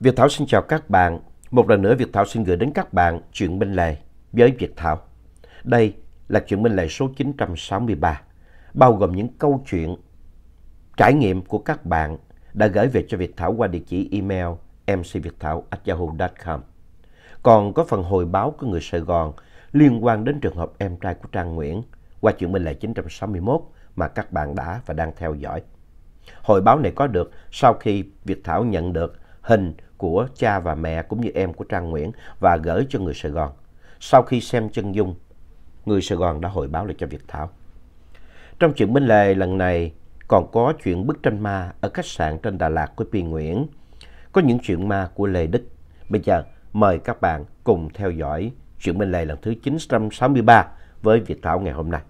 Việt Thảo xin chào các bạn. Một lần nữa Việt Thảo xin gửi đến các bạn chuyện Minh Lệ với Việt Thảo. Đây là chuyện Minh Lệ số 963, bao gồm những câu chuyện, trải nghiệm của các bạn đã gửi về cho Việt Thảo qua địa chỉ email mcviệcthảo com Còn có phần hồi báo của người Sài Gòn liên quan đến trường hợp em trai của Trang Nguyễn qua chuyện Minh Lệ 961 mà các bạn đã và đang theo dõi. Hồi báo này có được sau khi Việt Thảo nhận được hình của cha và mẹ cũng như em của Trang Nguyễn và gửi cho người Sài Gòn. Sau khi xem chân dung, người Sài Gòn đã hồi báo lại cho Việt Thảo. Trong chuyện Minh Lề lần này còn có chuyện bức tranh ma ở khách sạn trên Đà Lạt của Pi Nguyễn. Có những chuyện ma của Lê Đức. Bây giờ mời các bạn cùng theo dõi chuyện Minh Lề lần thứ 963 với Việt Thảo ngày hôm nay.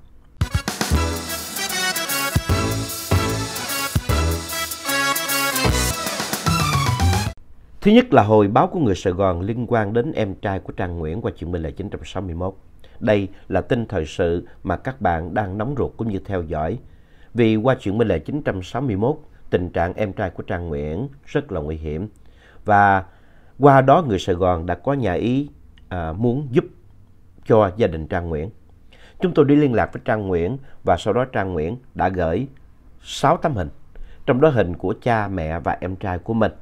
Thứ nhất là hồi báo của người Sài Gòn liên quan đến em trai của Trang Nguyễn qua chuyện Lệ 961. Đây là tin thời sự mà các bạn đang nóng ruột cũng như theo dõi. Vì qua chuyện Lệ 961, tình trạng em trai của Trang Nguyễn rất là nguy hiểm. Và qua đó người Sài Gòn đã có nhà ý à, muốn giúp cho gia đình Trang Nguyễn. Chúng tôi đi liên lạc với Trang Nguyễn và sau đó Trang Nguyễn đã gửi 6 tấm hình, trong đó hình của cha, mẹ và em trai của mình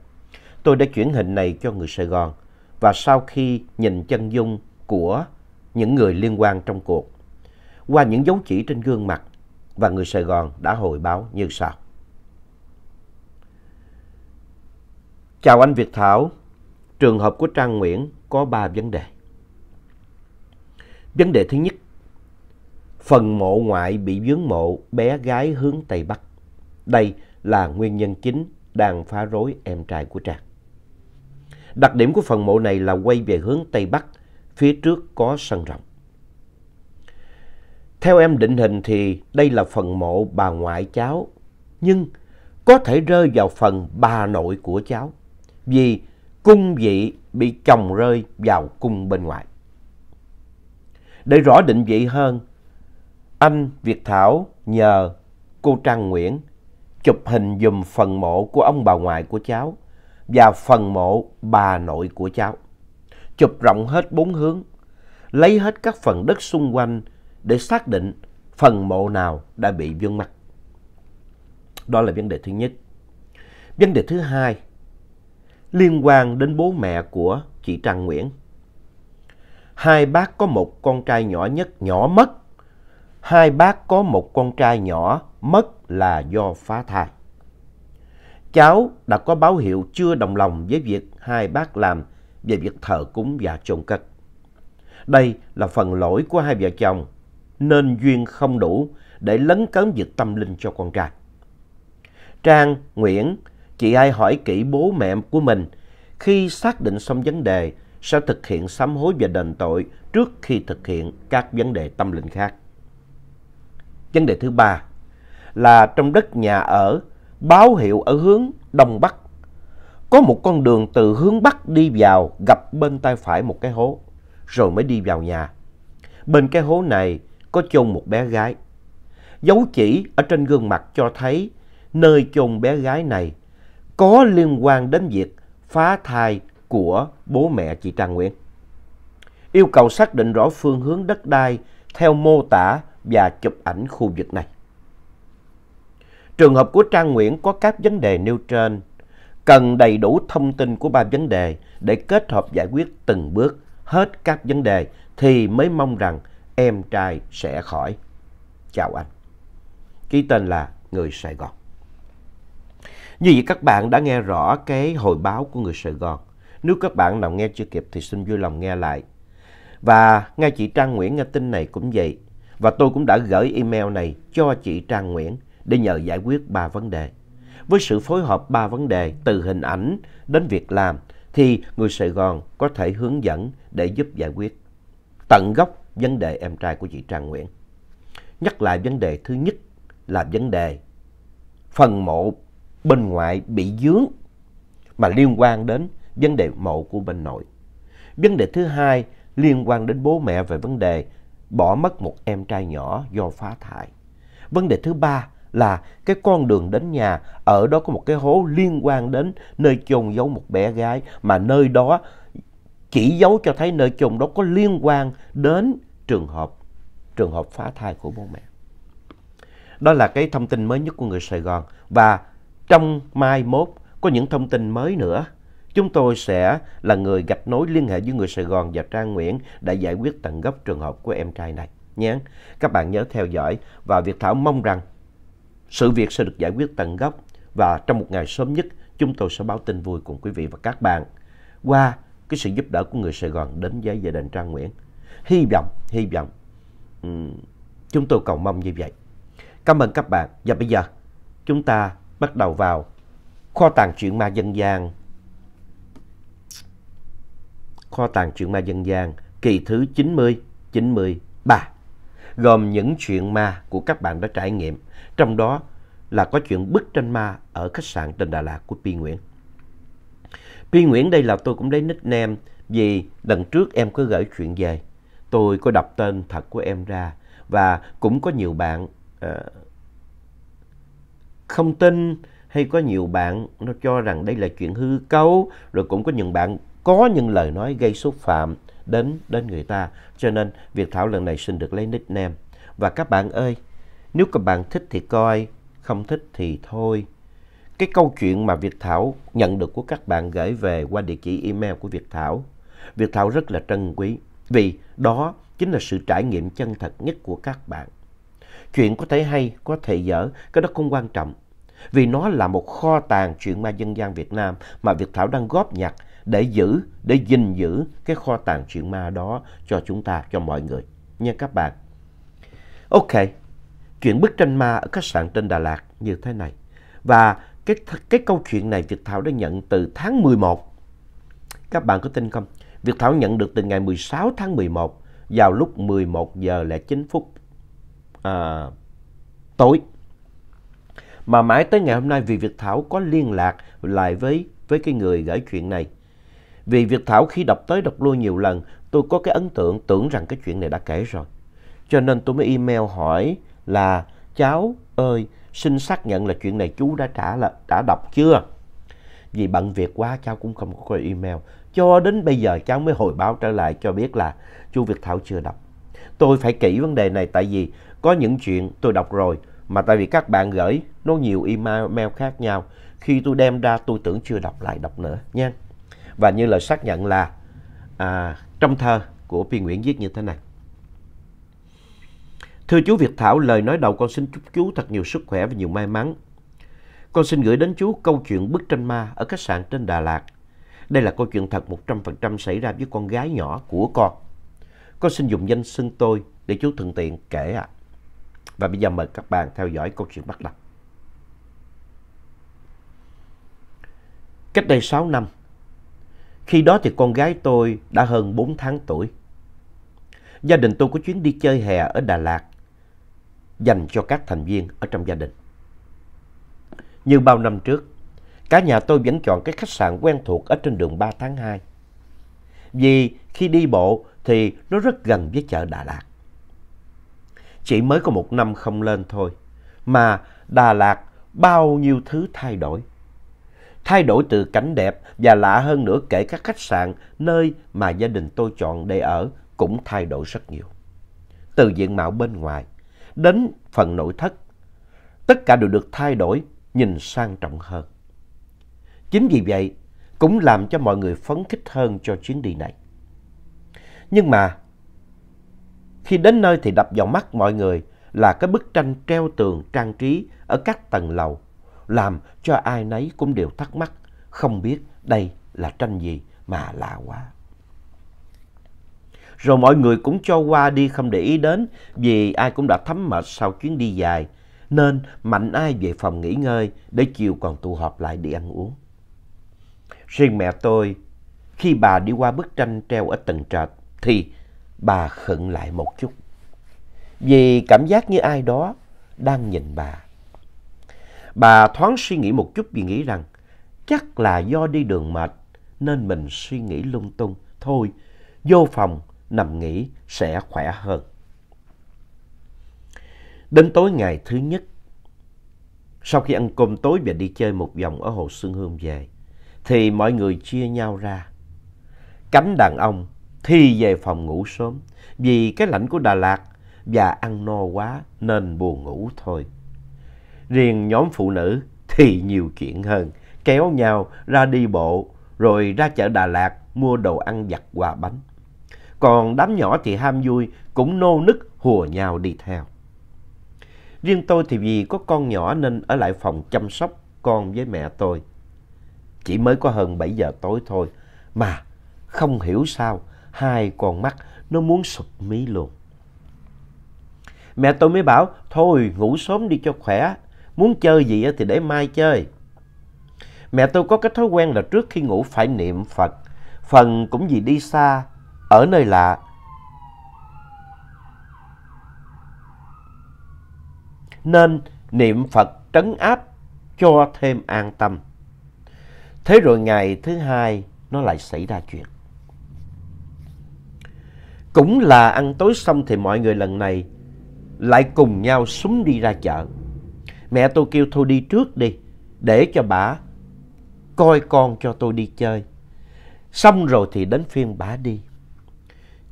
Tôi đã chuyển hình này cho người Sài Gòn và sau khi nhìn chân dung của những người liên quan trong cuộc, qua những dấu chỉ trên gương mặt và người Sài Gòn đã hồi báo như sau. Chào anh Việt Thảo, trường hợp của Trang Nguyễn có 3 vấn đề. Vấn đề thứ nhất, phần mộ ngoại bị vướng mộ bé gái hướng Tây Bắc. Đây là nguyên nhân chính đang phá rối em trai của Trang. Đặc điểm của phần mộ này là quay về hướng Tây Bắc, phía trước có sân rộng. Theo em định hình thì đây là phần mộ bà ngoại cháu, nhưng có thể rơi vào phần bà nội của cháu, vì cung vị bị chồng rơi vào cung bên ngoài. Để rõ định vị hơn, anh Việt Thảo nhờ cô Trang Nguyễn chụp hình dùm phần mộ của ông bà ngoại của cháu và phần mộ bà nội của cháu. Chụp rộng hết bốn hướng, lấy hết các phần đất xung quanh để xác định phần mộ nào đã bị vương mặt Đó là vấn đề thứ nhất. Vấn đề thứ hai liên quan đến bố mẹ của chị Trang Nguyễn. Hai bác có một con trai nhỏ nhất nhỏ mất. Hai bác có một con trai nhỏ mất là do phá thai cháu đã có báo hiệu chưa đồng lòng với việc hai bác làm về việc thờ cúng và chôn cất. Đây là phần lỗi của hai vợ chồng, nên duyên không đủ để lấn cấn việc tâm linh cho con trai. Trang, Nguyễn, chị ai hỏi kỹ bố mẹ của mình khi xác định xong vấn đề sẽ thực hiện sám hối và đền tội trước khi thực hiện các vấn đề tâm linh khác. Vấn đề thứ ba là trong đất nhà ở báo hiệu ở hướng đông bắc. Có một con đường từ hướng bắc đi vào gặp bên tay phải một cái hố, rồi mới đi vào nhà. Bên cái hố này có chôn một bé gái. Dấu chỉ ở trên gương mặt cho thấy nơi chôn bé gái này có liên quan đến việc phá thai của bố mẹ chị Trang Nguyễn. Yêu cầu xác định rõ phương hướng đất đai theo mô tả và chụp ảnh khu vực này trường hợp của Trang Nguyễn có các vấn đề nêu trên, cần đầy đủ thông tin của ba vấn đề để kết hợp giải quyết từng bước hết các vấn đề thì mới mong rằng em trai sẽ khỏi. Chào anh. Ký tên là Người Sài Gòn. Như vậy các bạn đã nghe rõ cái hồi báo của Người Sài Gòn. Nếu các bạn nào nghe chưa kịp thì xin vui lòng nghe lại. Và ngay chị Trang Nguyễn nghe tin này cũng vậy. Và tôi cũng đã gửi email này cho chị Trang Nguyễn để nhờ giải quyết ba vấn đề. Với sự phối hợp ba vấn đề từ hình ảnh đến việc làm thì người Sài Gòn có thể hướng dẫn để giúp giải quyết tận gốc vấn đề em trai của chị Trang Nguyễn. Nhắc lại vấn đề thứ nhất là vấn đề phần mộ bên ngoại bị dướng mà liên quan đến vấn đề mộ của bên nội. Vấn đề thứ hai liên quan đến bố mẹ về vấn đề bỏ mất một em trai nhỏ do phá thai. Vấn đề thứ ba là cái con đường đến nhà ở đó có một cái hố liên quan đến nơi chôn giấu một bé gái mà nơi đó chỉ giấu cho thấy nơi chôn đó có liên quan đến trường hợp trường hợp phá thai của bố mẹ. Đó là cái thông tin mới nhất của người Sài Gòn và trong mai mốt có những thông tin mới nữa. Chúng tôi sẽ là người gạch nối liên hệ với người Sài Gòn và Trang Nguyễn đã giải quyết tận gốc trường hợp của em trai này nhé. Các bạn nhớ theo dõi và Việt Thảo mong rằng sự việc sẽ được giải quyết tận gốc và trong một ngày sớm nhất chúng tôi sẽ báo tin vui cùng quý vị và các bạn qua cái sự giúp đỡ của người Sài Gòn đến với gia đình Trang Nguyễn. Hy vọng, hy vọng. chúng tôi cầu mong như vậy. Cảm ơn các bạn. Và bây giờ chúng ta bắt đầu vào kho tàng truyện ma dân gian. Kho tàng truyện ma dân gian kỳ thứ 90, 93 gồm những chuyện ma của các bạn đã trải nghiệm, trong đó là có chuyện bức tranh ma ở khách sạn trên Đà Lạt của Pi Nguyễn. Pi Nguyễn đây là tôi cũng lấy nickname vì lần trước em có gửi chuyện về. Tôi có đọc tên thật của em ra và cũng có nhiều bạn uh, không tin hay có nhiều bạn nó cho rằng đây là chuyện hư cấu rồi cũng có những bạn có những lời nói gây xúc phạm đến đến người ta. Cho nên việc Thảo lần này xin được lấy nickname. Và các bạn ơi, nếu các bạn thích thì coi, không thích thì thôi. Cái câu chuyện mà Việt Thảo nhận được của các bạn gửi về qua địa chỉ email của Việt Thảo. Việt Thảo rất là trân quý vì đó chính là sự trải nghiệm chân thật nhất của các bạn. Chuyện có thể hay, có thể dở, cái đó không quan trọng. Vì nó là một kho tàng chuyện ma dân gian Việt Nam mà Việt Thảo đang góp nhặt để giữ, để gìn giữ cái kho tàng chuyện ma đó cho chúng ta, cho mọi người. Nha các bạn. Ok, chuyện bức tranh ma ở khách sạn trên Đà Lạt như thế này. Và cái, cái câu chuyện này Việt Thảo đã nhận từ tháng 11. Các bạn có tin không? Việt Thảo nhận được từ ngày 16 tháng 11 vào lúc 11 giờ lẻ 9 phút à, tối. Mà mãi tới ngày hôm nay vì Việt Thảo có liên lạc lại với với cái người gửi chuyện này vì Việt Thảo khi đọc tới đọc lui nhiều lần, tôi có cái ấn tượng tưởng rằng cái chuyện này đã kể rồi. Cho nên tôi mới email hỏi là cháu ơi, xin xác nhận là chuyện này chú đã trả là đã đọc chưa? Vì bận việc quá cháu cũng không có coi email. Cho đến bây giờ cháu mới hồi báo trở lại cho biết là chú Việt Thảo chưa đọc. Tôi phải kỹ vấn đề này tại vì có những chuyện tôi đọc rồi mà tại vì các bạn gửi nó nhiều email khác nhau. Khi tôi đem ra tôi tưởng chưa đọc lại đọc nữa nha và như lời xác nhận là à, trong thơ của Phi Nguyễn viết như thế này. Thưa chú Việt Thảo, lời nói đầu con xin chúc chú thật nhiều sức khỏe và nhiều may mắn. Con xin gửi đến chú câu chuyện bức tranh ma ở khách sạn trên Đà Lạt. Đây là câu chuyện thật 100% xảy ra với con gái nhỏ của con. Con xin dùng danh xưng tôi để chú thuận tiện kể ạ. Và bây giờ mời các bạn theo dõi câu chuyện bắt đầu. Cách đây 6 năm, khi đó thì con gái tôi đã hơn 4 tháng tuổi. Gia đình tôi có chuyến đi chơi hè ở Đà Lạt dành cho các thành viên ở trong gia đình. Như bao năm trước, cả nhà tôi vẫn chọn cái khách sạn quen thuộc ở trên đường 3 tháng 2. Vì khi đi bộ thì nó rất gần với chợ Đà Lạt. Chỉ mới có một năm không lên thôi, mà Đà Lạt bao nhiêu thứ thay đổi thay đổi từ cảnh đẹp và lạ hơn nữa kể các khách sạn, nơi mà gia đình tôi chọn để ở cũng thay đổi rất nhiều. Từ diện mạo bên ngoài đến phần nội thất, tất cả đều được thay đổi, nhìn sang trọng hơn. Chính vì vậy, cũng làm cho mọi người phấn khích hơn cho chuyến đi này. Nhưng mà, khi đến nơi thì đập vào mắt mọi người là cái bức tranh treo tường trang trí ở các tầng lầu làm cho ai nấy cũng đều thắc mắc, không biết đây là tranh gì mà lạ quá. Rồi mọi người cũng cho qua đi không để ý đến vì ai cũng đã thấm mệt sau chuyến đi dài nên mạnh ai về phòng nghỉ ngơi để chiều còn tụ họp lại đi ăn uống. Riêng mẹ tôi, khi bà đi qua bức tranh treo ở tầng trệt thì bà khựng lại một chút vì cảm giác như ai đó đang nhìn bà. Bà thoáng suy nghĩ một chút vì nghĩ rằng chắc là do đi đường mệt nên mình suy nghĩ lung tung. Thôi, vô phòng nằm nghỉ sẽ khỏe hơn. Đến tối ngày thứ nhất, sau khi ăn cơm tối và đi chơi một vòng ở Hồ Xuân Hương về, thì mọi người chia nhau ra. Cánh đàn ông thì về phòng ngủ sớm vì cái lạnh của Đà Lạt và ăn no quá nên buồn ngủ thôi. Riêng nhóm phụ nữ thì nhiều chuyện hơn, kéo nhau ra đi bộ, rồi ra chợ Đà Lạt mua đồ ăn giặt quà bánh. Còn đám nhỏ thì ham vui, cũng nô nức hùa nhau đi theo. Riêng tôi thì vì có con nhỏ nên ở lại phòng chăm sóc con với mẹ tôi. Chỉ mới có hơn 7 giờ tối thôi, mà không hiểu sao hai con mắt nó muốn sụp mí luôn. Mẹ tôi mới bảo, thôi ngủ sớm đi cho khỏe, muốn chơi gì thì để mai chơi. Mẹ tôi có cái thói quen là trước khi ngủ phải niệm Phật, phần cũng vì đi xa, ở nơi lạ. Nên niệm Phật trấn áp cho thêm an tâm. Thế rồi ngày thứ hai nó lại xảy ra chuyện. Cũng là ăn tối xong thì mọi người lần này lại cùng nhau súng đi ra chợ mẹ tôi kêu tôi đi trước đi, để cho bà coi con cho tôi đi chơi. Xong rồi thì đến phiên bà đi.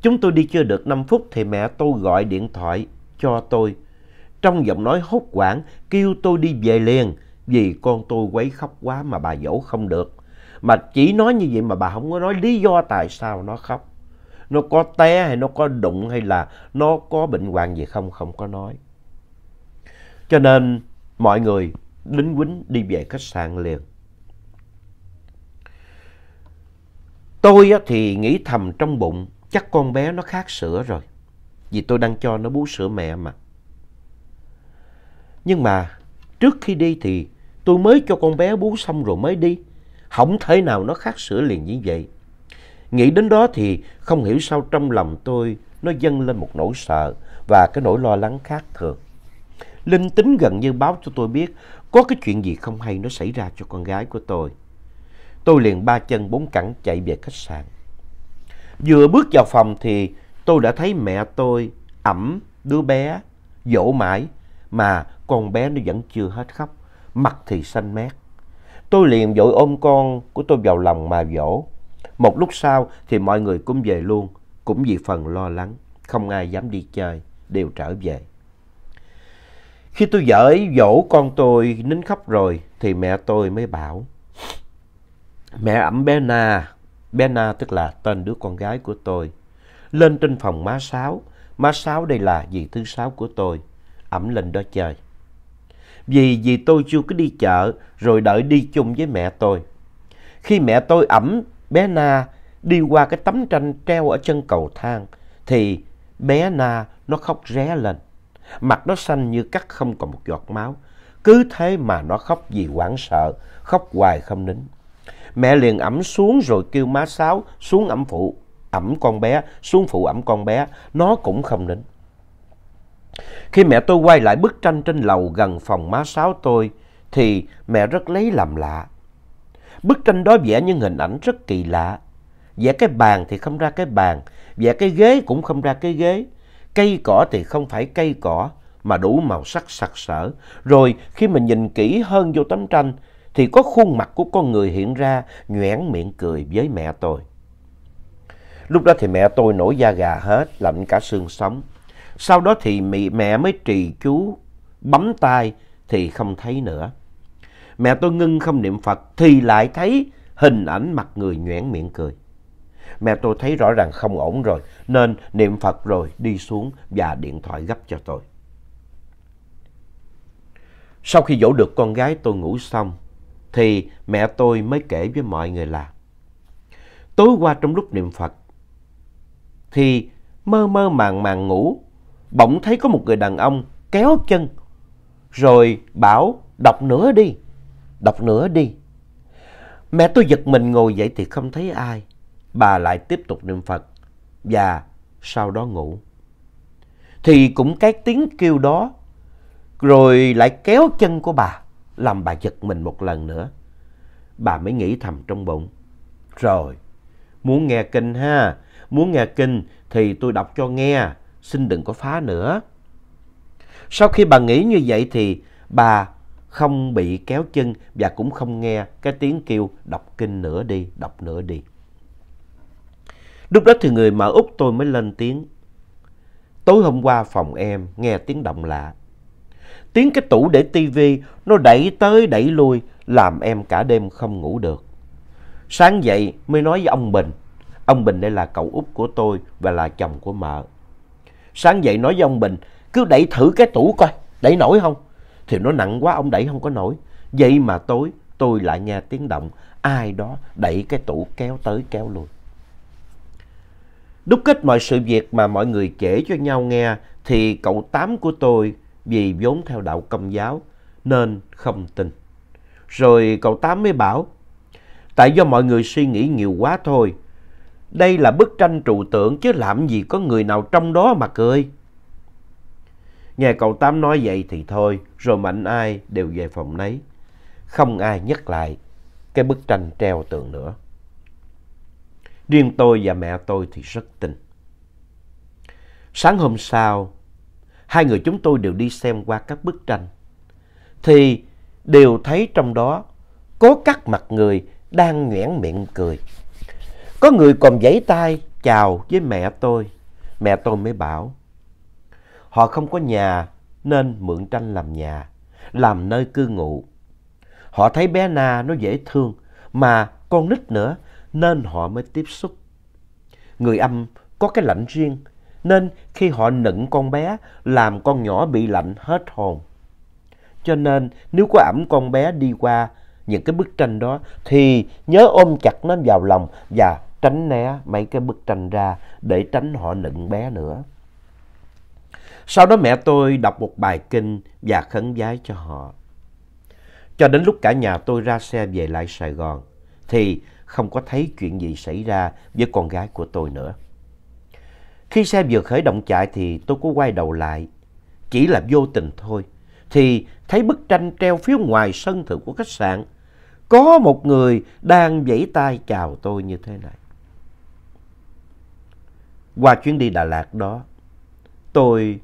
Chúng tôi đi chưa được năm phút thì mẹ tôi gọi điện thoại cho tôi. Trong giọng nói hốt hoảng kêu tôi đi về liền vì con tôi quấy khóc quá mà bà dỗ không được. Mà chỉ nói như vậy mà bà không có nói lý do tại sao nó khóc. Nó có té hay nó có đụng hay là nó có bệnh hoạn gì không, không có nói. Cho nên Mọi người lính quýnh đi về khách sạn liền. Tôi thì nghĩ thầm trong bụng, chắc con bé nó khát sữa rồi. Vì tôi đang cho nó bú sữa mẹ mà. Nhưng mà trước khi đi thì tôi mới cho con bé bú xong rồi mới đi. Không thể nào nó khát sữa liền như vậy. Nghĩ đến đó thì không hiểu sao trong lòng tôi nó dâng lên một nỗi sợ và cái nỗi lo lắng khác thường. Linh tính gần như báo cho tôi biết có cái chuyện gì không hay nó xảy ra cho con gái của tôi. Tôi liền ba chân bốn cẳng chạy về khách sạn. Vừa bước vào phòng thì tôi đã thấy mẹ tôi ẩm đứa bé dỗ mãi mà con bé nó vẫn chưa hết khóc, mặt thì xanh mét. Tôi liền vội ôm con của tôi vào lòng mà dỗ. Một lúc sau thì mọi người cũng về luôn, cũng vì phần lo lắng, không ai dám đi chơi, đều trở về. Khi tôi dở dỗ con tôi nín khóc rồi thì mẹ tôi mới bảo. Mẹ ẩm bé Na, bé Na tức là tên đứa con gái của tôi, lên trên phòng má Sáu. Má Sáu đây là dì thứ Sáu của tôi, ẩm lên đó chơi. Vì dì tôi chưa cứ đi chợ rồi đợi đi chung với mẹ tôi. Khi mẹ tôi ẩm bé Na đi qua cái tấm tranh treo ở chân cầu thang thì bé Na nó khóc ré lên. Mặt nó xanh như cắt không còn một giọt máu. Cứ thế mà nó khóc vì hoảng sợ, khóc hoài không nín. Mẹ liền ẩm xuống rồi kêu má sáo xuống ẩm phụ, ẩm con bé, xuống phụ ẩm con bé. Nó cũng không nín. Khi mẹ tôi quay lại bức tranh trên lầu gần phòng má sáo tôi, thì mẹ rất lấy làm lạ. Bức tranh đó vẽ những hình ảnh rất kỳ lạ. Vẽ cái bàn thì không ra cái bàn, vẽ cái ghế cũng không ra cái ghế. Cây cỏ thì không phải cây cỏ mà đủ màu sắc sặc sỡ. Rồi khi mình nhìn kỹ hơn vô tấm tranh thì có khuôn mặt của con người hiện ra nhoẻn miệng cười với mẹ tôi. Lúc đó thì mẹ tôi nổi da gà hết, lạnh cả xương sống. Sau đó thì mẹ, mới trì chú, bấm tay thì không thấy nữa. Mẹ tôi ngưng không niệm Phật thì lại thấy hình ảnh mặt người nhoẻn miệng cười. Mẹ tôi thấy rõ ràng không ổn rồi, nên niệm Phật rồi đi xuống và điện thoại gấp cho tôi. Sau khi dỗ được con gái tôi ngủ xong, thì mẹ tôi mới kể với mọi người là Tối qua trong lúc niệm Phật, thì mơ mơ màng màng ngủ, bỗng thấy có một người đàn ông kéo chân, rồi bảo đọc nữa đi, đọc nữa đi. Mẹ tôi giật mình ngồi dậy thì không thấy ai bà lại tiếp tục niệm Phật và sau đó ngủ. Thì cũng cái tiếng kêu đó rồi lại kéo chân của bà làm bà giật mình một lần nữa. Bà mới nghĩ thầm trong bụng. Rồi, muốn nghe kinh ha, muốn nghe kinh thì tôi đọc cho nghe, xin đừng có phá nữa. Sau khi bà nghĩ như vậy thì bà không bị kéo chân và cũng không nghe cái tiếng kêu đọc kinh nữa đi, đọc nữa đi. Lúc đó thì người mở út tôi mới lên tiếng. Tối hôm qua phòng em nghe tiếng động lạ. Tiếng cái tủ để tivi nó đẩy tới đẩy lui làm em cả đêm không ngủ được. Sáng dậy mới nói với ông Bình. Ông Bình đây là cậu út của tôi và là chồng của mợ. Sáng dậy nói với ông Bình cứ đẩy thử cái tủ coi đẩy nổi không. Thì nó nặng quá ông đẩy không có nổi. Vậy mà tối tôi lại nghe tiếng động ai đó đẩy cái tủ kéo tới kéo lui. Đúc kết mọi sự việc mà mọi người kể cho nhau nghe thì cậu tám của tôi vì vốn theo đạo công giáo nên không tin. Rồi cậu tám mới bảo, tại do mọi người suy nghĩ nhiều quá thôi. Đây là bức tranh trụ tượng chứ làm gì có người nào trong đó mà cười. Nghe cậu tám nói vậy thì thôi, rồi mạnh ai đều về phòng nấy. Không ai nhắc lại cái bức tranh treo tượng nữa. Riêng tôi và mẹ tôi thì rất tin. Sáng hôm sau, hai người chúng tôi đều đi xem qua các bức tranh. Thì đều thấy trong đó có các mặt người đang nhoẻn miệng cười. Có người còn giãy tay chào với mẹ tôi. Mẹ tôi mới bảo, họ không có nhà nên mượn tranh làm nhà, làm nơi cư ngụ. Họ thấy bé Na nó dễ thương mà con nít nữa nên họ mới tiếp xúc. Người âm có cái lạnh riêng nên khi họ nựng con bé làm con nhỏ bị lạnh hết hồn. Cho nên nếu có ẩm con bé đi qua những cái bức tranh đó thì nhớ ôm chặt nó vào lòng và tránh né mấy cái bức tranh ra để tránh họ nựng bé nữa. Sau đó mẹ tôi đọc một bài kinh và khấn vái cho họ. Cho đến lúc cả nhà tôi ra xe về lại Sài Gòn thì không có thấy chuyện gì xảy ra với con gái của tôi nữa. Khi xe vừa khởi động chạy thì tôi có quay đầu lại, chỉ là vô tình thôi, thì thấy bức tranh treo phía ngoài sân thượng của khách sạn. Có một người đang vẫy tay chào tôi như thế này. Qua chuyến đi Đà Lạt đó, tôi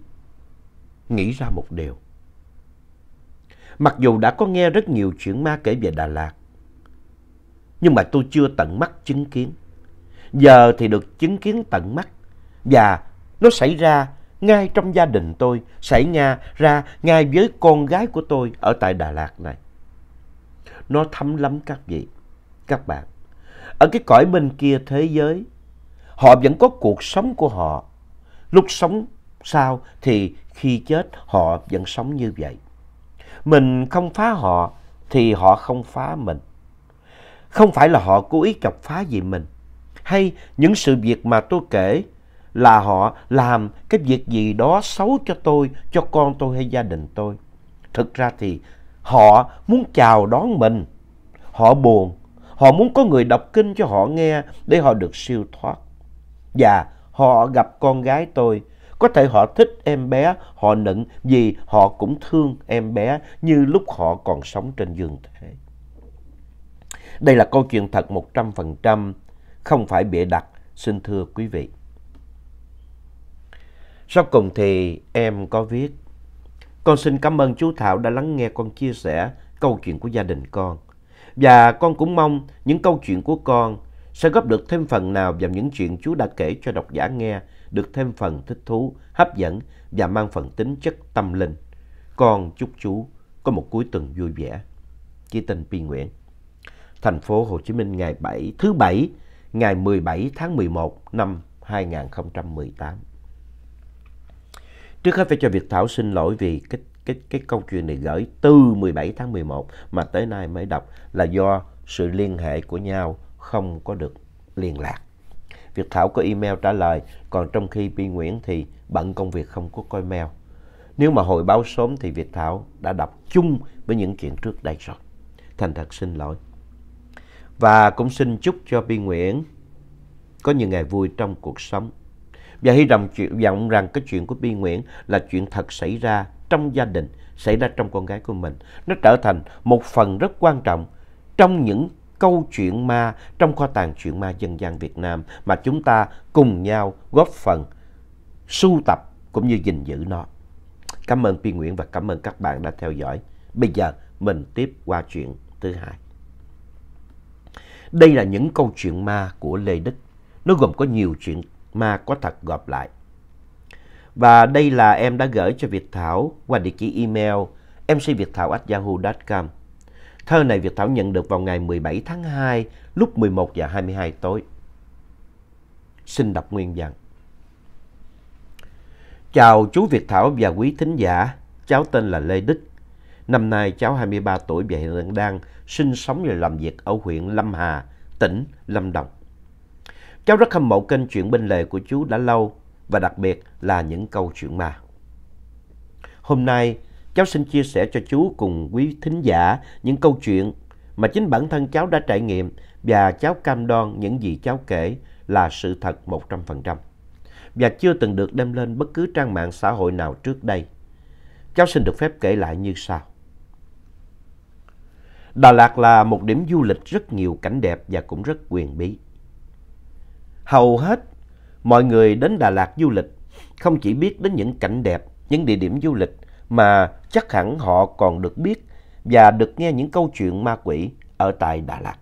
nghĩ ra một điều. Mặc dù đã có nghe rất nhiều chuyện ma kể về Đà Lạt, nhưng mà tôi chưa tận mắt chứng kiến. Giờ thì được chứng kiến tận mắt và nó xảy ra ngay trong gia đình tôi, xảy nga ra ngay với con gái của tôi ở tại Đà Lạt này. Nó thấm lắm các vị, các bạn. Ở cái cõi bên kia thế giới, họ vẫn có cuộc sống của họ. Lúc sống sao thì khi chết họ vẫn sống như vậy. Mình không phá họ thì họ không phá mình. Không phải là họ cố ý chọc phá gì mình, hay những sự việc mà tôi kể là họ làm cái việc gì đó xấu cho tôi, cho con tôi hay gia đình tôi. Thực ra thì họ muốn chào đón mình, họ buồn, họ muốn có người đọc kinh cho họ nghe để họ được siêu thoát. Và họ gặp con gái tôi, có thể họ thích em bé, họ nựng vì họ cũng thương em bé như lúc họ còn sống trên giường thế. Đây là câu chuyện thật 100%, không phải bịa đặt, xin thưa quý vị. Sau cùng thì em có viết, con xin cảm ơn chú Thảo đã lắng nghe con chia sẻ câu chuyện của gia đình con. Và con cũng mong những câu chuyện của con sẽ góp được thêm phần nào vào những chuyện chú đã kể cho độc giả nghe, được thêm phần thích thú, hấp dẫn và mang phần tính chất tâm linh. Con chúc chú có một cuối tuần vui vẻ. Chỉ tình Pi Nguyễn thành phố Hồ Chí Minh ngày 7 thứ bảy ngày 17 tháng 11 năm 2018. Trước hết phải cho Việt Thảo xin lỗi vì cái cái cái câu chuyện này gửi từ 17 tháng 11 mà tới nay mới đọc là do sự liên hệ của nhau không có được liên lạc. Việt Thảo có email trả lời, còn trong khi Bi Nguyễn thì bận công việc không có coi mail. Nếu mà hồi báo sớm thì Việt Thảo đã đọc chung với những chuyện trước đây rồi. Thành thật xin lỗi. Và cũng xin chúc cho Bi Nguyễn có những ngày vui trong cuộc sống. Và hy vọng, vọng rằng cái chuyện của Bi Nguyễn là chuyện thật xảy ra trong gia đình, xảy ra trong con gái của mình. Nó trở thành một phần rất quan trọng trong những câu chuyện ma, trong kho tàng chuyện ma dân gian Việt Nam mà chúng ta cùng nhau góp phần sưu tập cũng như gìn giữ nó. Cảm ơn Bi Nguyễn và cảm ơn các bạn đã theo dõi. Bây giờ mình tiếp qua chuyện thứ hai. Đây là những câu chuyện ma của Lê Đức. Nó gồm có nhiều chuyện ma có thật gộp lại. Và đây là em đã gửi cho Việt Thảo qua địa chỉ email mcviệtthảo.yahoo.com. Thơ này Việt Thảo nhận được vào ngày 17 tháng 2 lúc 11 giờ 22 tối. Xin đọc nguyên văn. Chào chú Việt Thảo và quý thính giả, cháu tên là Lê Đức. Năm nay cháu 23 tuổi và hiện đang sinh sống và làm việc ở huyện Lâm Hà, tỉnh Lâm Đồng. Cháu rất hâm mộ kênh chuyện bên lề của chú đã lâu và đặc biệt là những câu chuyện ma. Hôm nay, cháu xin chia sẻ cho chú cùng quý thính giả những câu chuyện mà chính bản thân cháu đã trải nghiệm và cháu cam đoan những gì cháu kể là sự thật 100% và chưa từng được đem lên bất cứ trang mạng xã hội nào trước đây. Cháu xin được phép kể lại như sau. Đà Lạt là một điểm du lịch rất nhiều cảnh đẹp và cũng rất quyền bí. Hầu hết, mọi người đến Đà Lạt du lịch không chỉ biết đến những cảnh đẹp, những địa điểm du lịch mà chắc hẳn họ còn được biết và được nghe những câu chuyện ma quỷ ở tại Đà Lạt.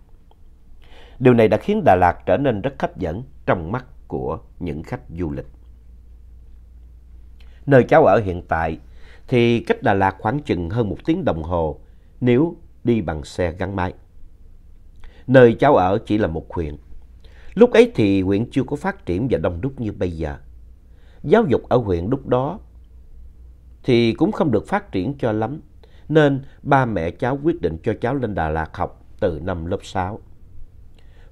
Điều này đã khiến Đà Lạt trở nên rất hấp dẫn trong mắt của những khách du lịch. Nơi cháu ở hiện tại thì cách Đà Lạt khoảng chừng hơn một tiếng đồng hồ nếu đi bằng xe gắn máy. Nơi cháu ở chỉ là một huyện. Lúc ấy thì huyện chưa có phát triển và đông đúc như bây giờ. Giáo dục ở huyện lúc đó thì cũng không được phát triển cho lắm, nên ba mẹ cháu quyết định cho cháu lên Đà Lạt học từ năm lớp 6.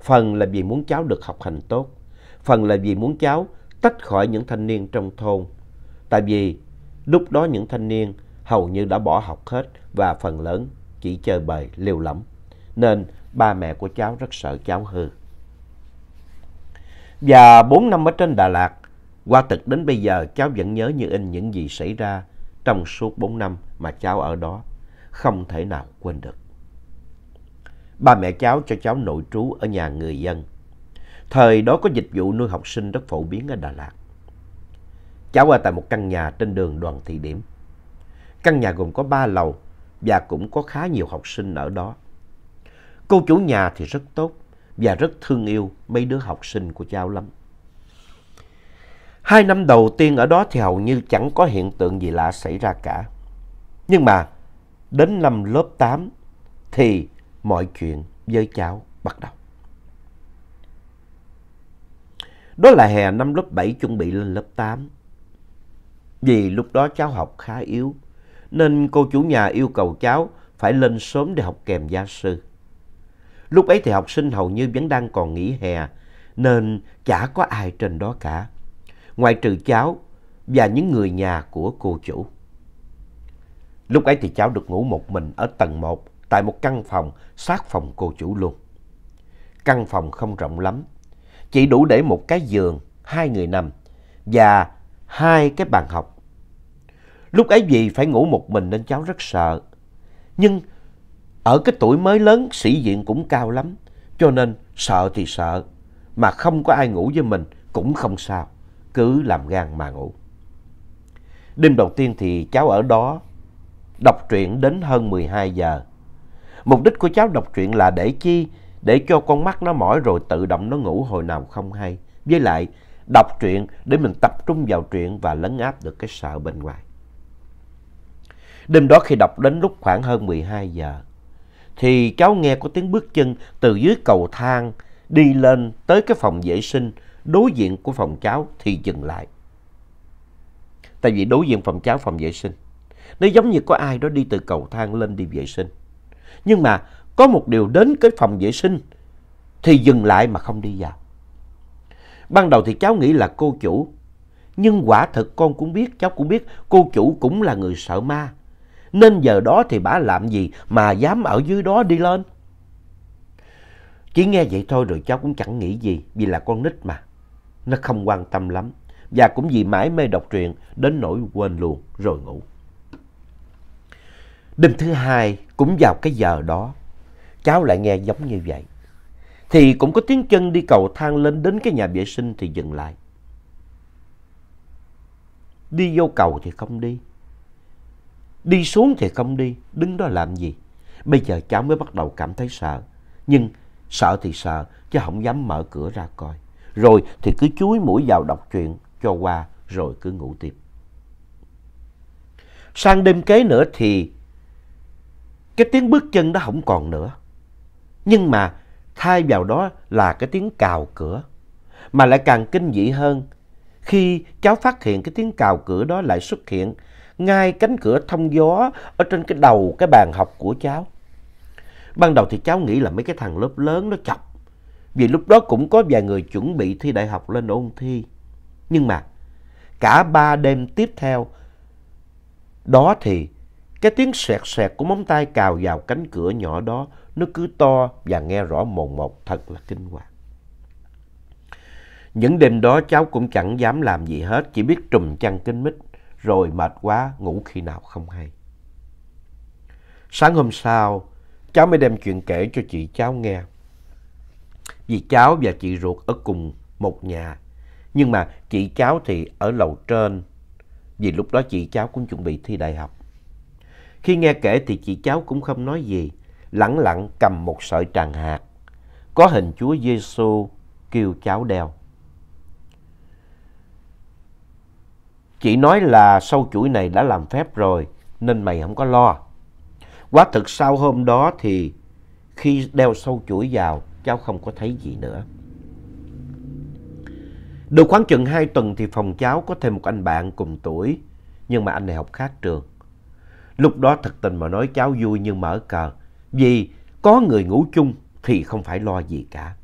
Phần là vì muốn cháu được học hành tốt, phần là vì muốn cháu tách khỏi những thanh niên trong thôn. Tại vì lúc đó những thanh niên hầu như đã bỏ học hết và phần lớn chỉ chơi bời lêu lỏng, nên ba mẹ của cháu rất sợ cháu hư. Và bốn năm ở trên Đà Lạt, qua thực đến bây giờ cháu vẫn nhớ như in những gì xảy ra trong suốt bốn năm mà cháu ở đó, không thể nào quên được. Ba mẹ cháu cho cháu nội trú ở nhà người dân. Thời đó có dịch vụ nuôi học sinh rất phổ biến ở Đà Lạt. Cháu ở tại một căn nhà trên đường Đoàn Thị Điểm. Căn nhà gồm có ba lầu và cũng có khá nhiều học sinh ở đó. Cô chủ nhà thì rất tốt và rất thương yêu mấy đứa học sinh của cháu lắm. Hai năm đầu tiên ở đó thì hầu như chẳng có hiện tượng gì lạ xảy ra cả. Nhưng mà đến năm lớp 8 thì mọi chuyện với cháu bắt đầu. Đó là hè năm lớp 7 chuẩn bị lên lớp 8. Vì lúc đó cháu học khá yếu nên cô chủ nhà yêu cầu cháu phải lên sớm để học kèm gia sư. Lúc ấy thì học sinh hầu như vẫn đang còn nghỉ hè, nên chả có ai trên đó cả, ngoài trừ cháu và những người nhà của cô chủ. Lúc ấy thì cháu được ngủ một mình ở tầng 1 tại một căn phòng sát phòng cô chủ luôn. Căn phòng không rộng lắm, chỉ đủ để một cái giường, hai người nằm và hai cái bàn học Lúc ấy vì phải ngủ một mình nên cháu rất sợ. Nhưng ở cái tuổi mới lớn sĩ diện cũng cao lắm. Cho nên sợ thì sợ. Mà không có ai ngủ với mình cũng không sao. Cứ làm gan mà ngủ. Đêm đầu tiên thì cháu ở đó đọc truyện đến hơn 12 giờ. Mục đích của cháu đọc truyện là để chi? Để cho con mắt nó mỏi rồi tự động nó ngủ hồi nào không hay. Với lại đọc truyện để mình tập trung vào truyện và lấn áp được cái sợ bên ngoài. Đêm đó khi đọc đến lúc khoảng hơn 12 giờ, thì cháu nghe có tiếng bước chân từ dưới cầu thang đi lên tới cái phòng vệ sinh đối diện của phòng cháu thì dừng lại. Tại vì đối diện phòng cháu phòng vệ sinh, nó giống như có ai đó đi từ cầu thang lên đi vệ sinh. Nhưng mà có một điều đến cái phòng vệ sinh thì dừng lại mà không đi vào. Ban đầu thì cháu nghĩ là cô chủ, nhưng quả thật con cũng biết, cháu cũng biết cô chủ cũng là người sợ ma. Nên giờ đó thì bà làm gì mà dám ở dưới đó đi lên. Chỉ nghe vậy thôi rồi cháu cũng chẳng nghĩ gì vì là con nít mà. Nó không quan tâm lắm và cũng vì mãi mê đọc truyện đến nỗi quên luôn rồi ngủ. Đêm thứ hai cũng vào cái giờ đó cháu lại nghe giống như vậy. Thì cũng có tiếng chân đi cầu thang lên đến cái nhà vệ sinh thì dừng lại. Đi vô cầu thì không đi. Đi xuống thì không đi, đứng đó làm gì? Bây giờ cháu mới bắt đầu cảm thấy sợ. Nhưng sợ thì sợ, chứ không dám mở cửa ra coi. Rồi thì cứ chuối mũi vào đọc truyện cho qua, rồi cứ ngủ tiếp. Sang đêm kế nữa thì cái tiếng bước chân đó không còn nữa. Nhưng mà thay vào đó là cái tiếng cào cửa. Mà lại càng kinh dị hơn khi cháu phát hiện cái tiếng cào cửa đó lại xuất hiện ngay cánh cửa thông gió ở trên cái đầu cái bàn học của cháu. Ban đầu thì cháu nghĩ là mấy cái thằng lớp lớn nó chọc, vì lúc đó cũng có vài người chuẩn bị thi đại học lên ôn thi. Nhưng mà cả ba đêm tiếp theo, đó thì cái tiếng xoẹt xoẹt của móng tay cào vào cánh cửa nhỏ đó nó cứ to và nghe rõ mồn một thật là kinh hoàng. Những đêm đó cháu cũng chẳng dám làm gì hết, chỉ biết trùm chăn kín mít, rồi mệt quá ngủ khi nào không hay. Sáng hôm sau, cháu mới đem chuyện kể cho chị cháu nghe. Vì cháu và chị ruột ở cùng một nhà, nhưng mà chị cháu thì ở lầu trên, vì lúc đó chị cháu cũng chuẩn bị thi đại học. Khi nghe kể thì chị cháu cũng không nói gì, lẳng lặng cầm một sợi tràng hạt, có hình Chúa Giêsu kêu cháu đeo. Chỉ nói là sâu chuỗi này đã làm phép rồi nên mày không có lo. Quá thực sau hôm đó thì khi đeo sâu chuỗi vào cháu không có thấy gì nữa. Được khoảng chừng 2 tuần thì phòng cháu có thêm một anh bạn cùng tuổi nhưng mà anh này học khác trường. Lúc đó thật tình mà nói cháu vui nhưng mở cờ vì có người ngủ chung thì không phải lo gì cả.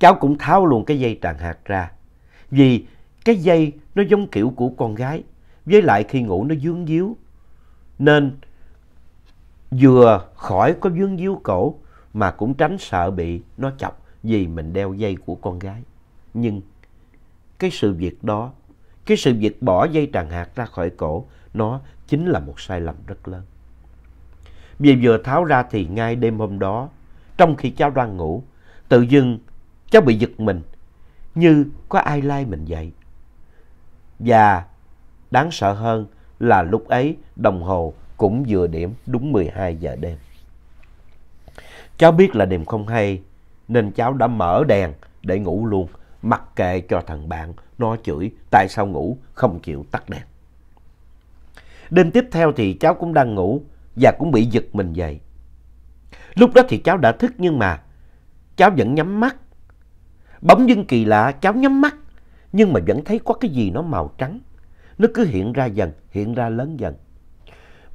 Cháu cũng tháo luôn cái dây tràn hạt ra vì cái dây nó giống kiểu của con gái, với lại khi ngủ nó dướng díu. Nên vừa khỏi có dướng díu cổ mà cũng tránh sợ bị nó chọc vì mình đeo dây của con gái. Nhưng cái sự việc đó, cái sự việc bỏ dây tràng hạt ra khỏi cổ, nó chính là một sai lầm rất lớn. Vì vừa tháo ra thì ngay đêm hôm đó, trong khi cháu đang ngủ, tự dưng cháu bị giật mình, như có ai lai mình dậy. Và đáng sợ hơn là lúc ấy đồng hồ cũng vừa điểm đúng 12 giờ đêm. Cháu biết là đêm không hay nên cháu đã mở đèn để ngủ luôn mặc kệ cho thằng bạn nó chửi tại sao ngủ không chịu tắt đèn. Đêm tiếp theo thì cháu cũng đang ngủ và cũng bị giật mình dậy. Lúc đó thì cháu đã thức nhưng mà cháu vẫn nhắm mắt. Bỗng dưng kỳ lạ cháu nhắm mắt nhưng mà vẫn thấy có cái gì nó màu trắng. Nó cứ hiện ra dần, hiện ra lớn dần.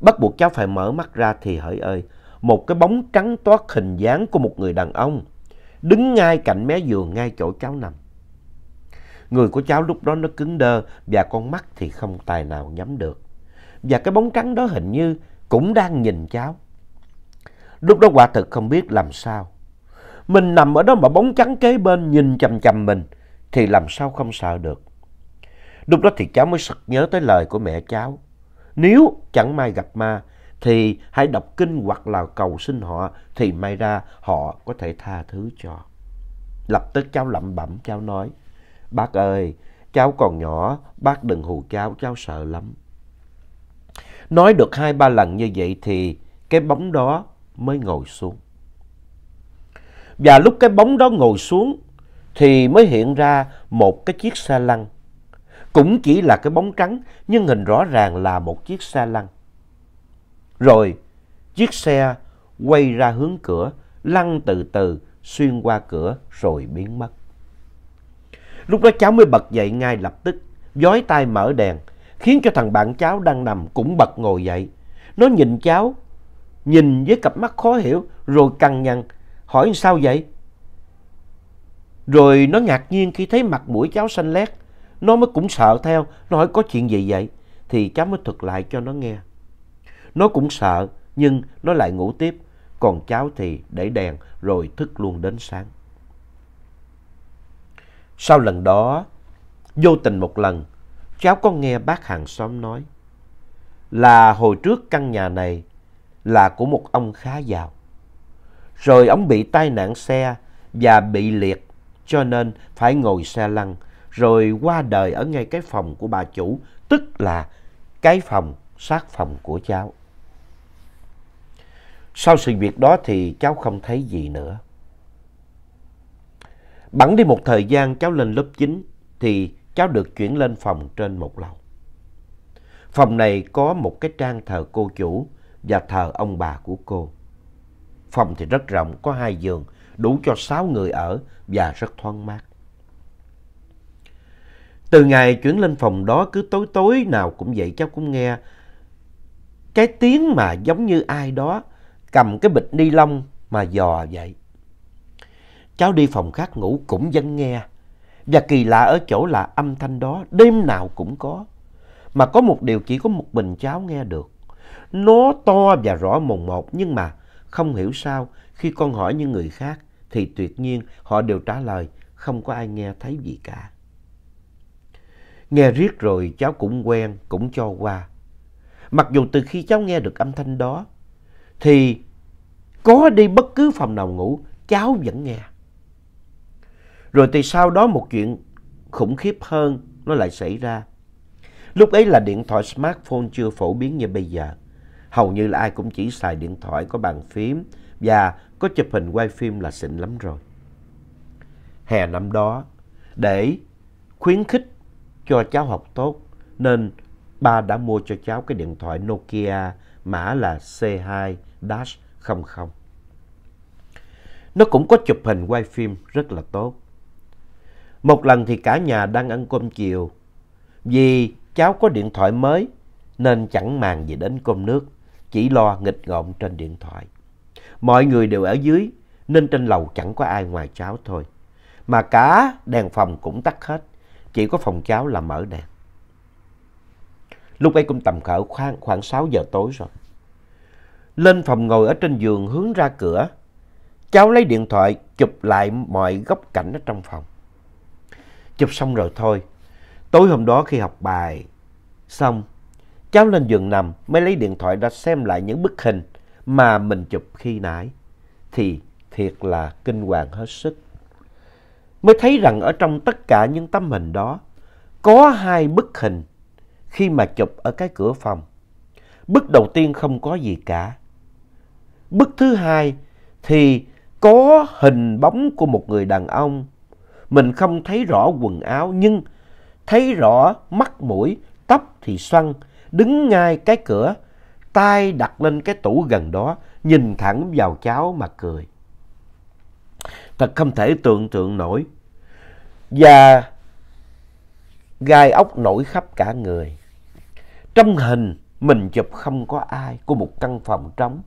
Bắt buộc cháu phải mở mắt ra thì hỡi ơi, một cái bóng trắng toát hình dáng của một người đàn ông đứng ngay cạnh mé giường ngay chỗ cháu nằm. Người của cháu lúc đó nó cứng đơ và con mắt thì không tài nào nhắm được. Và cái bóng trắng đó hình như cũng đang nhìn cháu. Lúc đó quả thực không biết làm sao. Mình nằm ở đó mà bóng trắng kế bên nhìn chầm chầm mình thì làm sao không sợ được. Lúc đó thì cháu mới sực nhớ tới lời của mẹ cháu. Nếu chẳng may gặp ma thì hãy đọc kinh hoặc là cầu xin họ thì may ra họ có thể tha thứ cho. Lập tức cháu lẩm bẩm cháu nói, bác ơi, cháu còn nhỏ, bác đừng hù cháu, cháu sợ lắm. Nói được hai ba lần như vậy thì cái bóng đó mới ngồi xuống. Và lúc cái bóng đó ngồi xuống thì mới hiện ra một cái chiếc xe lăn. Cũng chỉ là cái bóng trắng nhưng hình rõ ràng là một chiếc xe lăn. Rồi chiếc xe quay ra hướng cửa, lăn từ từ xuyên qua cửa rồi biến mất. Lúc đó cháu mới bật dậy ngay lập tức, giói tay mở đèn, khiến cho thằng bạn cháu đang nằm cũng bật ngồi dậy. Nó nhìn cháu, nhìn với cặp mắt khó hiểu rồi cằn nhằn, hỏi sao vậy? Rồi nó ngạc nhiên khi thấy mặt mũi cháu xanh lét. Nó mới cũng sợ theo, nó hỏi có chuyện gì vậy? Thì cháu mới thuật lại cho nó nghe. Nó cũng sợ, nhưng nó lại ngủ tiếp. Còn cháu thì để đèn rồi thức luôn đến sáng. Sau lần đó, vô tình một lần, cháu có nghe bác hàng xóm nói là hồi trước căn nhà này là của một ông khá giàu. Rồi ông bị tai nạn xe và bị liệt cho nên phải ngồi xe lăn rồi qua đời ở ngay cái phòng của bà chủ, tức là cái phòng sát phòng của cháu. Sau sự việc đó thì cháu không thấy gì nữa. Bẵng đi một thời gian cháu lên lớp chín, thì cháu được chuyển lên phòng trên một lầu. Phòng này có một cái trang thờ cô chủ và thờ ông bà của cô. Phòng thì rất rộng, có hai giường đủ cho sáu người ở và rất thoáng mát. Từ ngày chuyển lên phòng đó cứ tối tối nào cũng vậy cháu cũng nghe cái tiếng mà giống như ai đó cầm cái bịch ni lông mà dò vậy. Cháu đi phòng khác ngủ cũng vẫn nghe. Và kỳ lạ ở chỗ là âm thanh đó đêm nào cũng có. Mà có một điều chỉ có một mình cháu nghe được. Nó to và rõ mồn một nhưng mà không hiểu sao khi con hỏi những người khác thì tuyệt nhiên họ đều trả lời không có ai nghe thấy gì cả. Nghe riết rồi cháu cũng quen, cũng cho qua. Mặc dù từ khi cháu nghe được âm thanh đó, thì có đi bất cứ phòng nào ngủ, cháu vẫn nghe. Rồi thì sau đó một chuyện khủng khiếp hơn nó lại xảy ra. Lúc ấy là điện thoại smartphone chưa phổ biến như bây giờ. Hầu như là ai cũng chỉ xài điện thoại có bàn phím và có chụp hình quay phim là xịn lắm rồi. Hè năm đó, để khuyến khích cho cháu học tốt, nên ba đã mua cho cháu cái điện thoại Nokia mã là C2-00. Nó cũng có chụp hình quay phim rất là tốt. Một lần thì cả nhà đang ăn cơm chiều. Vì cháu có điện thoại mới nên chẳng màng gì đến cơm nước, chỉ lo nghịch ngợm trên điện thoại. Mọi người đều ở dưới, nên trên lầu chẳng có ai ngoài cháu thôi. Mà cả đèn phòng cũng tắt hết, chỉ có phòng cháu là mở đèn. Lúc ấy cũng tầm cỡ khoảng, khoảng 6 giờ tối rồi. Lên phòng ngồi ở trên giường hướng ra cửa, cháu lấy điện thoại chụp lại mọi góc cảnh ở trong phòng. Chụp xong rồi thôi, tối hôm đó khi học bài xong, cháu lên giường nằm mới lấy điện thoại ra xem lại những bức hình mà mình chụp khi nãy thì thiệt là kinh hoàng hết sức. Mới thấy rằng ở trong tất cả những tấm hình đó có hai bức hình khi mà chụp ở cái cửa phòng. Bức đầu tiên không có gì cả. Bức thứ hai thì có hình bóng của một người đàn ông. Mình không thấy rõ quần áo nhưng thấy rõ mắt mũi, tóc thì xoăn, đứng ngay cái cửa tay đặt lên cái tủ gần đó, nhìn thẳng vào cháu mà cười. Thật không thể tưởng tượng nổi. Và gai ốc nổi khắp cả người. Trong hình mình chụp không có ai của một căn phòng trống.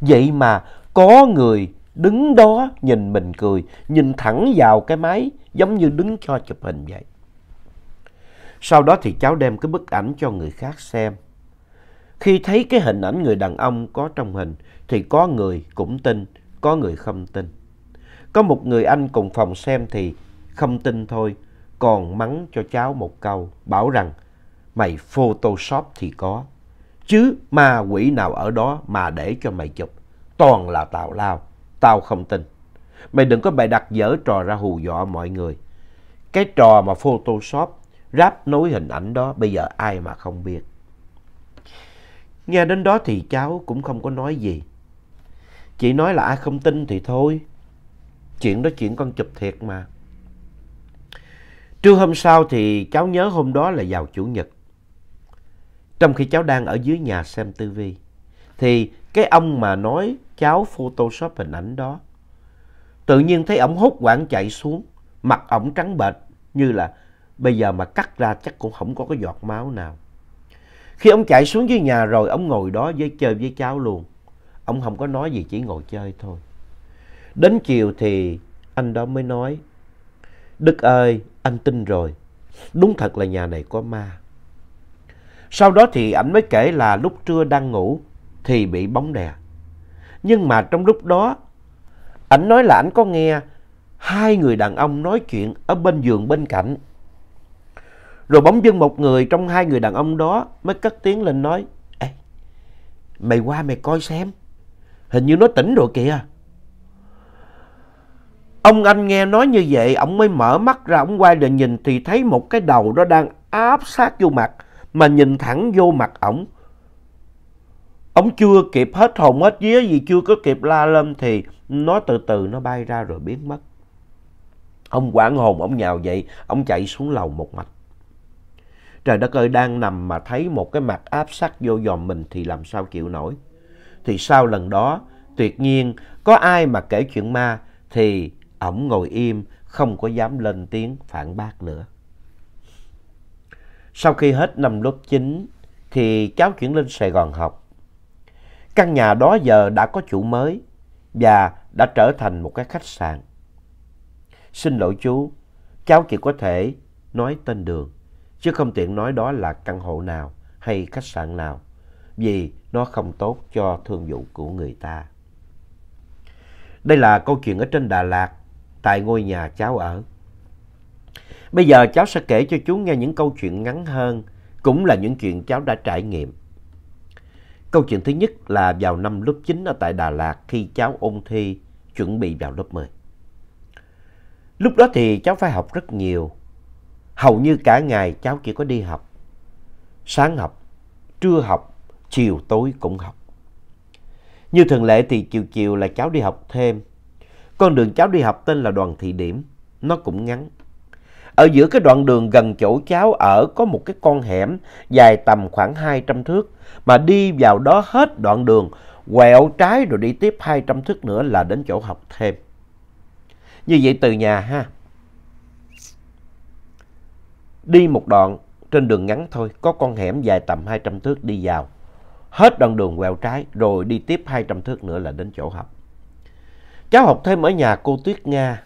Vậy mà có người đứng đó nhìn mình cười, nhìn thẳng vào cái máy giống như đứng cho chụp hình vậy. Sau đó thì cháu đem cái bức ảnh cho người khác xem. Khi thấy cái hình ảnh người đàn ông có trong hình thì có người cũng tin, có người không tin. Có một người anh cùng phòng xem thì không tin thôi, còn mắng cho cháu một câu, bảo rằng mày photoshop thì có. Chứ ma quỷ nào ở đó mà để cho mày chụp, toàn là tào lao, tao không tin. Mày đừng có bày đặt dở trò ra hù dọa mọi người. Cái trò mà photoshop ráp nối hình ảnh đó bây giờ ai mà không biết. Nghe đến đó thì cháu cũng không có nói gì. Chị nói là ai không tin thì thôi. Chuyện đó chuyện con chụp thiệt mà. Trưa hôm sau thì cháu nhớ hôm đó là vào Chủ nhật. Trong khi cháu đang ở dưới nhà xem tivi thì cái ông mà nói cháu photoshop hình ảnh đó tự nhiên thấy ổng hốt quảng chạy xuống mặt ổng trắng bệch như là bây giờ mà cắt ra chắc cũng không có cái giọt máu nào khi ông chạy xuống dưới nhà rồi ông ngồi đó với chơi với cháu luôn. Ông không có nói gì chỉ ngồi chơi thôi. Đến chiều thì anh đó mới nói. Đức ơi anh tin rồi. Đúng thật là nhà này có ma. Sau đó thì anh mới kể là lúc trưa đang ngủ thì bị bóng đè. Nhưng mà trong lúc đó anh nói là anh có nghe hai người đàn ông nói chuyện ở bên giường bên cạnh. Rồi bóng dưng một người trong hai người đàn ông đó mới cất tiếng lên nói Ê, mày qua mày coi xem, hình như nó tỉnh rồi kìa. Ông anh nghe nói như vậy, ông mới mở mắt ra, ông quay lại nhìn thì thấy một cái đầu đó đang áp sát vô mặt, mà nhìn thẳng vô mặt ổng. Ông chưa kịp hết hồn hết vía gì, chưa có kịp la lên thì nó từ từ nó bay ra rồi biến mất. Ông quảng hồn, ông nhào dậy, ông chạy xuống lầu một mạch. Trời đất ơi đang nằm mà thấy một cái mặt áp sát vô dòm mình thì làm sao chịu nổi. Thì sau lần đó tuyệt nhiên có ai mà kể chuyện ma thì ổng ngồi im không có dám lên tiếng phản bác nữa. Sau khi hết năm lớp 9 thì cháu chuyển lên Sài Gòn học. Căn nhà đó giờ đã có chủ mới và đã trở thành một cái khách sạn. Xin lỗi chú, cháu chỉ có thể nói tên đường chứ không tiện nói đó là căn hộ nào hay khách sạn nào, vì nó không tốt cho thương vụ của người ta. Đây là câu chuyện ở trên Đà Lạt, tại ngôi nhà cháu ở. Bây giờ cháu sẽ kể cho chú nghe những câu chuyện ngắn hơn, cũng là những chuyện cháu đã trải nghiệm. Câu chuyện thứ nhất là vào năm lớp 9 ở tại Đà Lạt khi cháu ôn thi, chuẩn bị vào lớp 10. Lúc đó thì cháu phải học rất nhiều, hầu như cả ngày cháu chỉ có đi học. Sáng học, trưa học, chiều tối cũng học. Như thường lệ thì chiều chiều là cháu đi học thêm. Con đường cháu đi học tên là đoàn thị điểm, nó cũng ngắn. Ở giữa cái đoạn đường gần chỗ cháu ở có một cái con hẻm dài tầm khoảng 200 thước mà đi vào đó hết đoạn đường, quẹo trái rồi đi tiếp 200 thước nữa là đến chỗ học thêm. Như vậy từ nhà ha, Đi một đoạn trên đường ngắn thôi, có con hẻm dài tầm 200 thước đi vào. Hết đoạn đường quẹo trái rồi đi tiếp 200 thước nữa là đến chỗ học. Cháu học thêm ở nhà cô Tuyết Nga.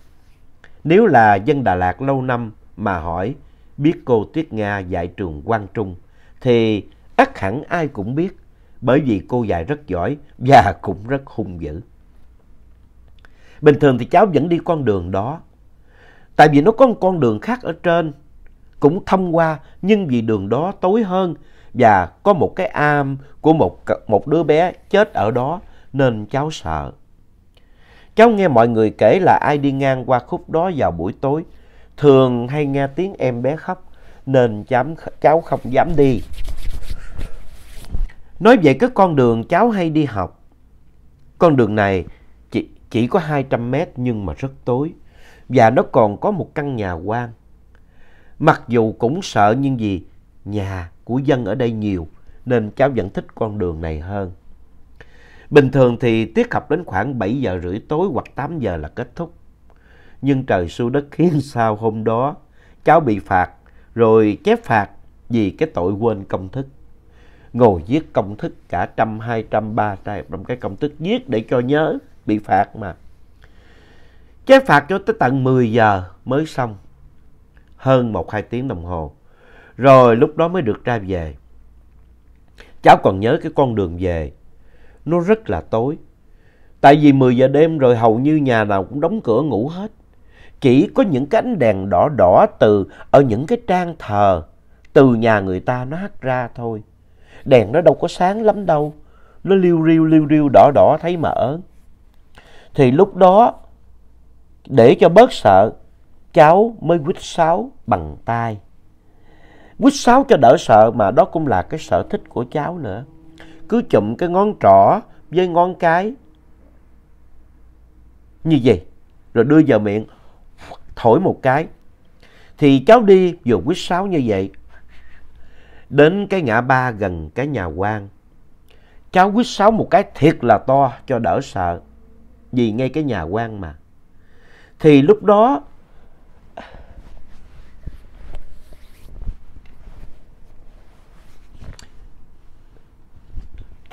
Nếu là dân Đà Lạt lâu năm mà hỏi biết cô Tuyết Nga dạy trường Quang Trung thì ắt hẳn ai cũng biết bởi vì cô dạy rất giỏi và cũng rất hung dữ. Bình thường thì cháu vẫn đi con đường đó. Tại vì nó có một con đường khác ở trên cũng thông qua nhưng vì đường đó tối hơn và có một cái am của một, một đứa bé chết ở đó nên cháu sợ. Cháu nghe mọi người kể là ai đi ngang qua khúc đó vào buổi tối, thường hay nghe tiếng em bé khóc nên cháu, cháu không dám đi. Nói về cái con đường cháu hay đi học. Con đường này chỉ, chỉ có 200 mét nhưng mà rất tối và nó còn có một căn nhà quan Mặc dù cũng sợ nhưng vì nhà của dân ở đây nhiều nên cháu vẫn thích con đường này hơn. Bình thường thì tiết học đến khoảng 7 giờ rưỡi tối hoặc 8 giờ là kết thúc. Nhưng trời xu đất khiến sao hôm đó cháu bị phạt rồi chép phạt vì cái tội quên công thức. Ngồi viết công thức cả trăm, hai trăm, ba trăm cái công thức viết để cho nhớ bị phạt mà. Chép phạt cho tới tận 10 giờ mới xong hơn một hai tiếng đồng hồ. Rồi lúc đó mới được ra về. Cháu còn nhớ cái con đường về. Nó rất là tối. Tại vì mười giờ đêm rồi hầu như nhà nào cũng đóng cửa ngủ hết. Chỉ có những cái ánh đèn đỏ đỏ từ ở những cái trang thờ từ nhà người ta nó hắt ra thôi. Đèn nó đâu có sáng lắm đâu. Nó liêu riêu liêu riêu đỏ đỏ thấy mà ớn. Thì lúc đó để cho bớt sợ cháu mới quýt sáo bằng tay. Quýt sáo cho đỡ sợ mà đó cũng là cái sở thích của cháu nữa. Cứ chụm cái ngón trỏ với ngón cái như vậy rồi đưa vào miệng thổi một cái thì cháu đi vừa quýt sáo như vậy đến cái ngã ba gần cái nhà quan cháu quýt sáo một cái thiệt là to cho đỡ sợ vì ngay cái nhà quan mà thì lúc đó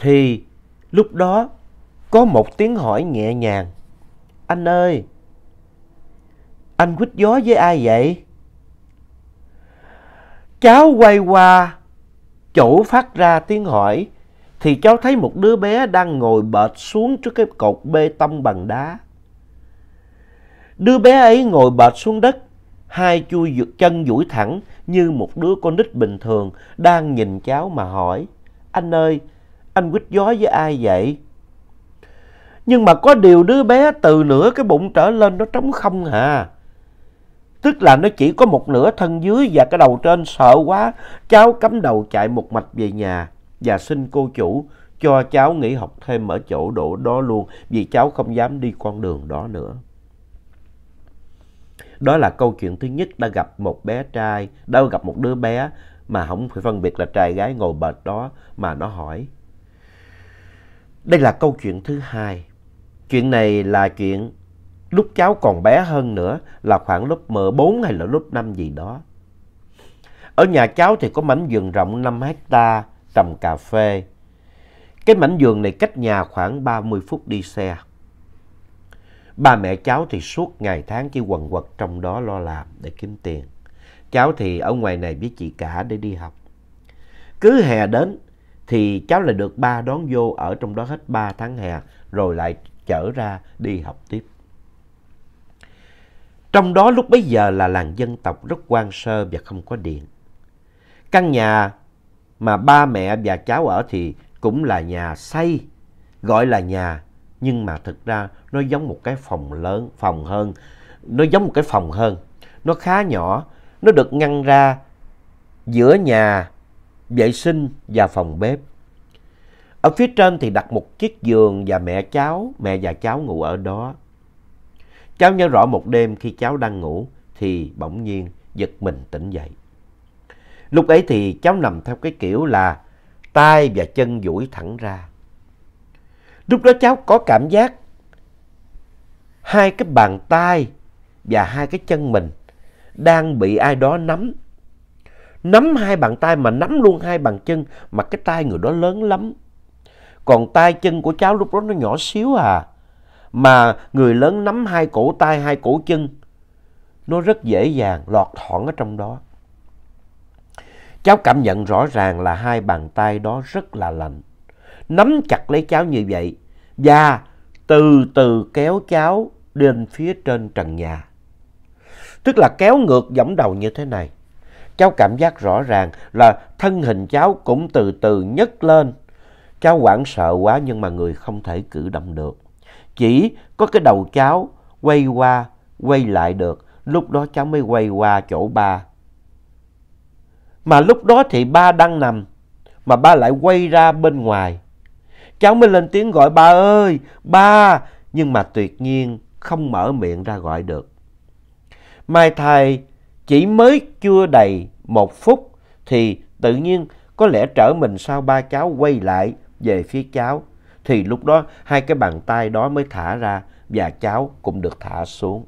Thì lúc đó có một tiếng hỏi nhẹ nhàng. Anh ơi, anh quýt gió với ai vậy? Cháu quay qua chỗ phát ra tiếng hỏi thì cháu thấy một đứa bé đang ngồi bệt xuống trước cái cột bê tông bằng đá. Đứa bé ấy ngồi bệt xuống đất, hai chui chân duỗi thẳng như một đứa con nít bình thường đang nhìn cháu mà hỏi. Anh ơi, anh quýt gió với ai vậy? Nhưng mà có điều đứa bé từ nửa cái bụng trở lên nó trống không à. Tức là nó chỉ có một nửa thân dưới và cái đầu trên sợ quá. Cháu cắm đầu chạy một mạch về nhà và xin cô chủ cho cháu nghỉ học thêm ở chỗ độ đó luôn vì cháu không dám đi con đường đó nữa. Đó là câu chuyện thứ nhất đã gặp một bé trai, đã gặp một đứa bé mà không phải phân biệt là trai gái ngồi bệt đó mà nó hỏi đây là câu chuyện thứ hai. Chuyện này là chuyện lúc cháu còn bé hơn nữa là khoảng lớp M4 hay là lớp 5 gì đó. Ở nhà cháu thì có mảnh vườn rộng 5 hecta trồng cà phê. Cái mảnh vườn này cách nhà khoảng 30 phút đi xe. Ba mẹ cháu thì suốt ngày tháng chỉ quần quật trong đó lo làm để kiếm tiền. Cháu thì ở ngoài này với chị cả để đi học. Cứ hè đến, thì cháu là được ba đón vô ở trong đó hết ba tháng hè rồi lại chở ra đi học tiếp. Trong đó lúc bấy giờ là làng dân tộc rất quan sơ và không có điện. Căn nhà mà ba mẹ và cháu ở thì cũng là nhà xây, gọi là nhà nhưng mà thực ra nó giống một cái phòng lớn, phòng hơn, nó giống một cái phòng hơn. Nó khá nhỏ, nó được ngăn ra giữa nhà vệ sinh và phòng bếp. Ở phía trên thì đặt một chiếc giường và mẹ cháu, mẹ và cháu ngủ ở đó. Cháu nhớ rõ một đêm khi cháu đang ngủ thì bỗng nhiên giật mình tỉnh dậy. Lúc ấy thì cháu nằm theo cái kiểu là tay và chân duỗi thẳng ra. Lúc đó cháu có cảm giác hai cái bàn tay và hai cái chân mình đang bị ai đó nắm nắm hai bàn tay mà nắm luôn hai bàn chân mà cái tay người đó lớn lắm. Còn tay chân của cháu lúc đó nó nhỏ xíu à. Mà người lớn nắm hai cổ tay, hai cổ chân, nó rất dễ dàng lọt thỏn ở trong đó. Cháu cảm nhận rõ ràng là hai bàn tay đó rất là lạnh. Nắm chặt lấy cháu như vậy và từ từ kéo cháu lên phía trên trần nhà. Tức là kéo ngược giẫm đầu như thế này cháu cảm giác rõ ràng là thân hình cháu cũng từ từ nhấc lên. Cháu hoảng sợ quá nhưng mà người không thể cử động được. Chỉ có cái đầu cháu quay qua, quay lại được. Lúc đó cháu mới quay qua chỗ ba. Mà lúc đó thì ba đang nằm, mà ba lại quay ra bên ngoài. Cháu mới lên tiếng gọi ba ơi, ba, nhưng mà tuyệt nhiên không mở miệng ra gọi được. Mai thai chỉ mới chưa đầy một phút thì tự nhiên có lẽ trở mình sau ba cháu quay lại về phía cháu. Thì lúc đó hai cái bàn tay đó mới thả ra và cháu cũng được thả xuống.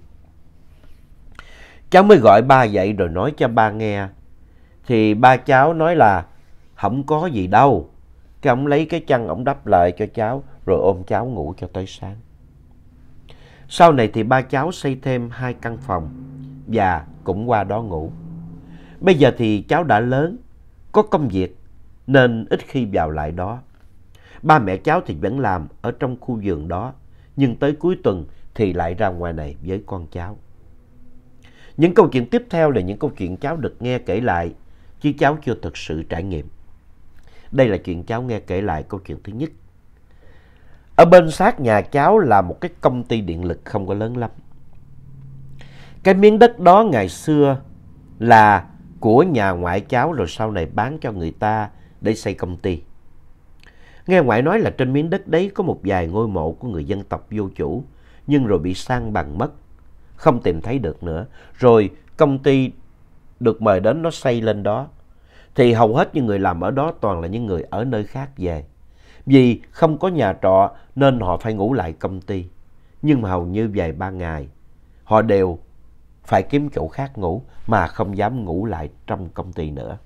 Cháu mới gọi ba dậy rồi nói cho ba nghe. Thì ba cháu nói là không có gì đâu. Cái ông lấy cái chăn ông đắp lại cho cháu rồi ôm cháu ngủ cho tới sáng. Sau này thì ba cháu xây thêm hai căn phòng và cũng qua đó ngủ. Bây giờ thì cháu đã lớn, có công việc nên ít khi vào lại đó. Ba mẹ cháu thì vẫn làm ở trong khu vườn đó, nhưng tới cuối tuần thì lại ra ngoài này với con cháu. Những câu chuyện tiếp theo là những câu chuyện cháu được nghe kể lại, chứ cháu chưa thực sự trải nghiệm. Đây là chuyện cháu nghe kể lại câu chuyện thứ nhất. Ở bên sát nhà cháu là một cái công ty điện lực không có lớn lắm. Cái miếng đất đó ngày xưa là của nhà ngoại cháu rồi sau này bán cho người ta để xây công ty. Nghe ngoại nói là trên miếng đất đấy có một vài ngôi mộ của người dân tộc vô chủ, nhưng rồi bị sang bằng mất, không tìm thấy được nữa. Rồi công ty được mời đến nó xây lên đó. Thì hầu hết những người làm ở đó toàn là những người ở nơi khác về. Vì không có nhà trọ nên họ phải ngủ lại công ty. Nhưng mà hầu như vài ba ngày, họ đều phải kiếm chỗ khác ngủ mà không dám ngủ lại trong công ty nữa.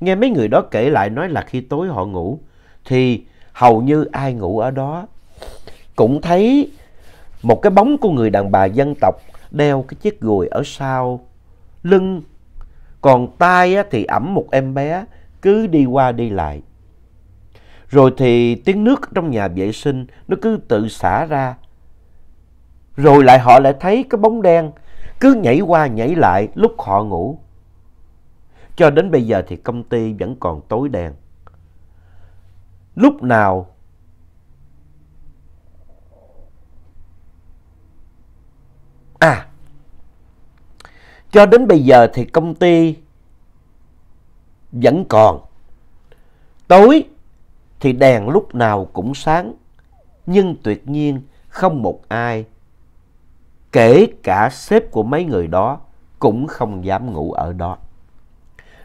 Nghe mấy người đó kể lại nói là khi tối họ ngủ thì hầu như ai ngủ ở đó cũng thấy một cái bóng của người đàn bà dân tộc đeo cái chiếc gùi ở sau lưng còn tay thì ẩm một em bé cứ đi qua đi lại. Rồi thì tiếng nước trong nhà vệ sinh nó cứ tự xả ra. Rồi lại họ lại thấy cái bóng đen cứ nhảy qua nhảy lại lúc họ ngủ. Cho đến bây giờ thì công ty vẫn còn tối đen. Lúc nào À, cho đến bây giờ thì công ty vẫn còn. Tối thì đèn lúc nào cũng sáng, nhưng tuyệt nhiên không một ai kể cả sếp của mấy người đó cũng không dám ngủ ở đó.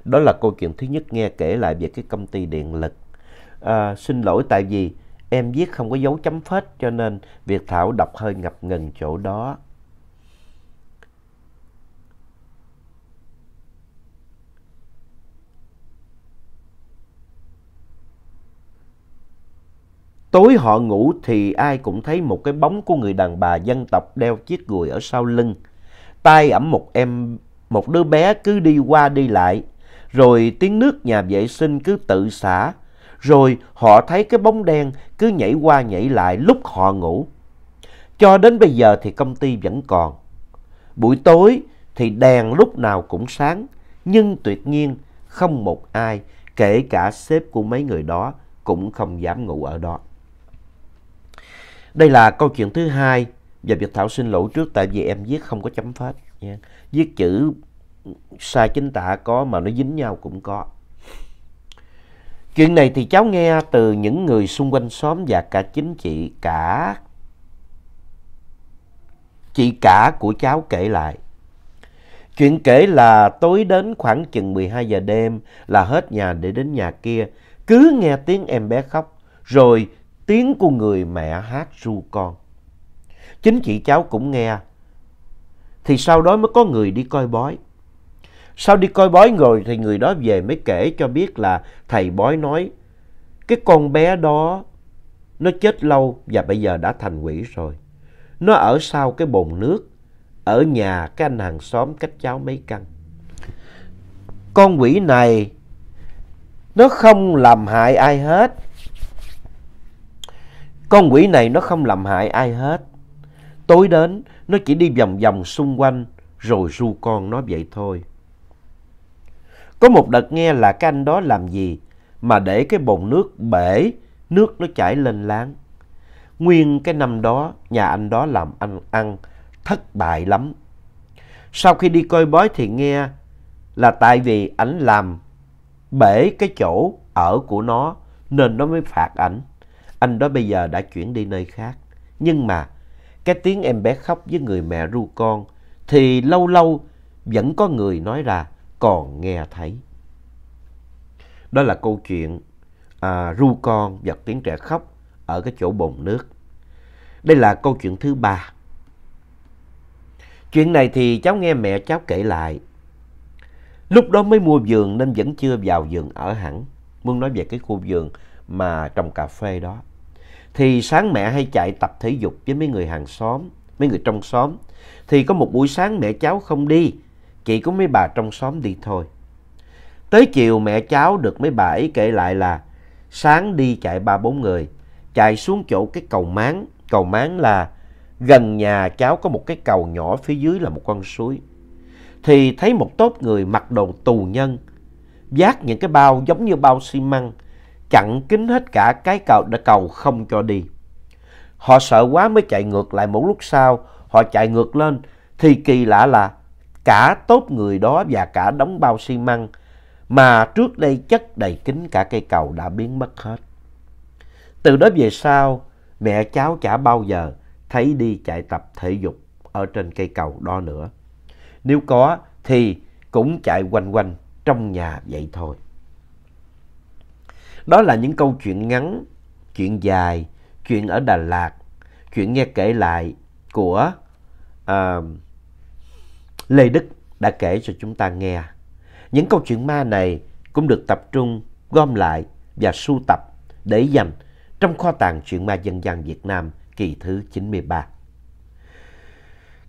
Đó là câu chuyện thứ nhất nghe kể lại về cái công ty điện lực. À, xin lỗi tại vì em viết không có dấu chấm phết cho nên việc Thảo đọc hơi ngập ngừng chỗ đó. Tối họ ngủ thì ai cũng thấy một cái bóng của người đàn bà dân tộc đeo chiếc gùi ở sau lưng. tay ẩm một em, một đứa bé cứ đi qua đi lại. Rồi tiếng nước nhà vệ sinh cứ tự xả. Rồi họ thấy cái bóng đen cứ nhảy qua nhảy lại lúc họ ngủ. Cho đến bây giờ thì công ty vẫn còn. Buổi tối thì đèn lúc nào cũng sáng. Nhưng tuyệt nhiên không một ai, kể cả sếp của mấy người đó, cũng không dám ngủ ở đó. Đây là câu chuyện thứ hai và Việt Thảo xin lỗi trước tại vì em viết không có chấm phết nha. Viết chữ sai chính tả có mà nó dính nhau cũng có. Chuyện này thì cháu nghe từ những người xung quanh xóm và cả chính chị cả chị cả của cháu kể lại. Chuyện kể là tối đến khoảng chừng 12 giờ đêm là hết nhà để đến nhà kia, cứ nghe tiếng em bé khóc rồi tiếng của người mẹ hát ru con. Chính chị cháu cũng nghe. Thì sau đó mới có người đi coi bói. Sau đi coi bói rồi thì người đó về mới kể cho biết là thầy bói nói cái con bé đó nó chết lâu và bây giờ đã thành quỷ rồi. Nó ở sau cái bồn nước, ở nhà cái anh hàng xóm cách cháu mấy căn. Con quỷ này nó không làm hại ai hết con quỷ này nó không làm hại ai hết. Tối đến, nó chỉ đi vòng vòng xung quanh rồi ru con nó vậy thôi. Có một đợt nghe là cái anh đó làm gì mà để cái bồn nước bể, nước nó chảy lên láng. Nguyên cái năm đó, nhà anh đó làm ăn ăn thất bại lắm. Sau khi đi coi bói thì nghe là tại vì ảnh làm bể cái chỗ ở của nó nên nó mới phạt ảnh. Anh đó bây giờ đã chuyển đi nơi khác. Nhưng mà cái tiếng em bé khóc với người mẹ ru con thì lâu lâu vẫn có người nói ra còn nghe thấy. Đó là câu chuyện à, ru con và tiếng trẻ khóc ở cái chỗ bồn nước. Đây là câu chuyện thứ ba. Chuyện này thì cháu nghe mẹ cháu kể lại. Lúc đó mới mua giường nên vẫn chưa vào giường ở hẳn. Muốn nói về cái khu giường mà trồng cà phê đó thì sáng mẹ hay chạy tập thể dục với mấy người hàng xóm, mấy người trong xóm. Thì có một buổi sáng mẹ cháu không đi, chỉ có mấy bà trong xóm đi thôi. Tới chiều mẹ cháu được mấy bà ấy kể lại là sáng đi chạy ba bốn người, chạy xuống chỗ cái cầu máng. Cầu máng là gần nhà cháu có một cái cầu nhỏ phía dưới là một con suối. Thì thấy một tốp người mặc đồ tù nhân, vác những cái bao giống như bao xi măng, chặn kín hết cả cái cầu đã cầu không cho đi. Họ sợ quá mới chạy ngược lại một lúc sau, họ chạy ngược lên thì kỳ lạ là cả tốt người đó và cả đóng bao xi măng mà trước đây chất đầy kín cả cây cầu đã biến mất hết. Từ đó về sau, mẹ cháu chả bao giờ thấy đi chạy tập thể dục ở trên cây cầu đó nữa. Nếu có thì cũng chạy quanh quanh trong nhà vậy thôi. Đó là những câu chuyện ngắn, chuyện dài, chuyện ở Đà Lạt, chuyện nghe kể lại của uh, Lê Đức đã kể cho chúng ta nghe. Những câu chuyện ma này cũng được tập trung gom lại và sưu tập để dành trong kho tàng chuyện ma dân gian Việt Nam kỳ thứ 93.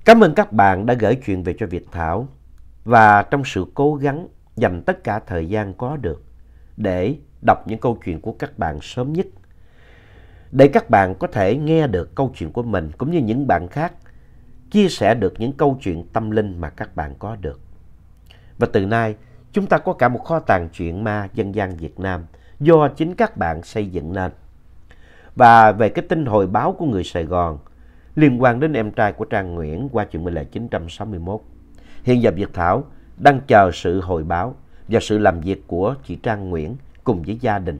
Cảm ơn các bạn đã gửi chuyện về cho Việt Thảo và trong sự cố gắng dành tất cả thời gian có được để đọc những câu chuyện của các bạn sớm nhất. Để các bạn có thể nghe được câu chuyện của mình cũng như những bạn khác chia sẻ được những câu chuyện tâm linh mà các bạn có được. Và từ nay, chúng ta có cả một kho tàng chuyện ma dân gian Việt Nam do chính các bạn xây dựng nên. Và về cái tin hồi báo của người Sài Gòn liên quan đến em trai của Trang Nguyễn qua chuyện 1961. Hiện giờ Việt Thảo đang chờ sự hồi báo và sự làm việc của chị Trang Nguyễn cùng với gia đình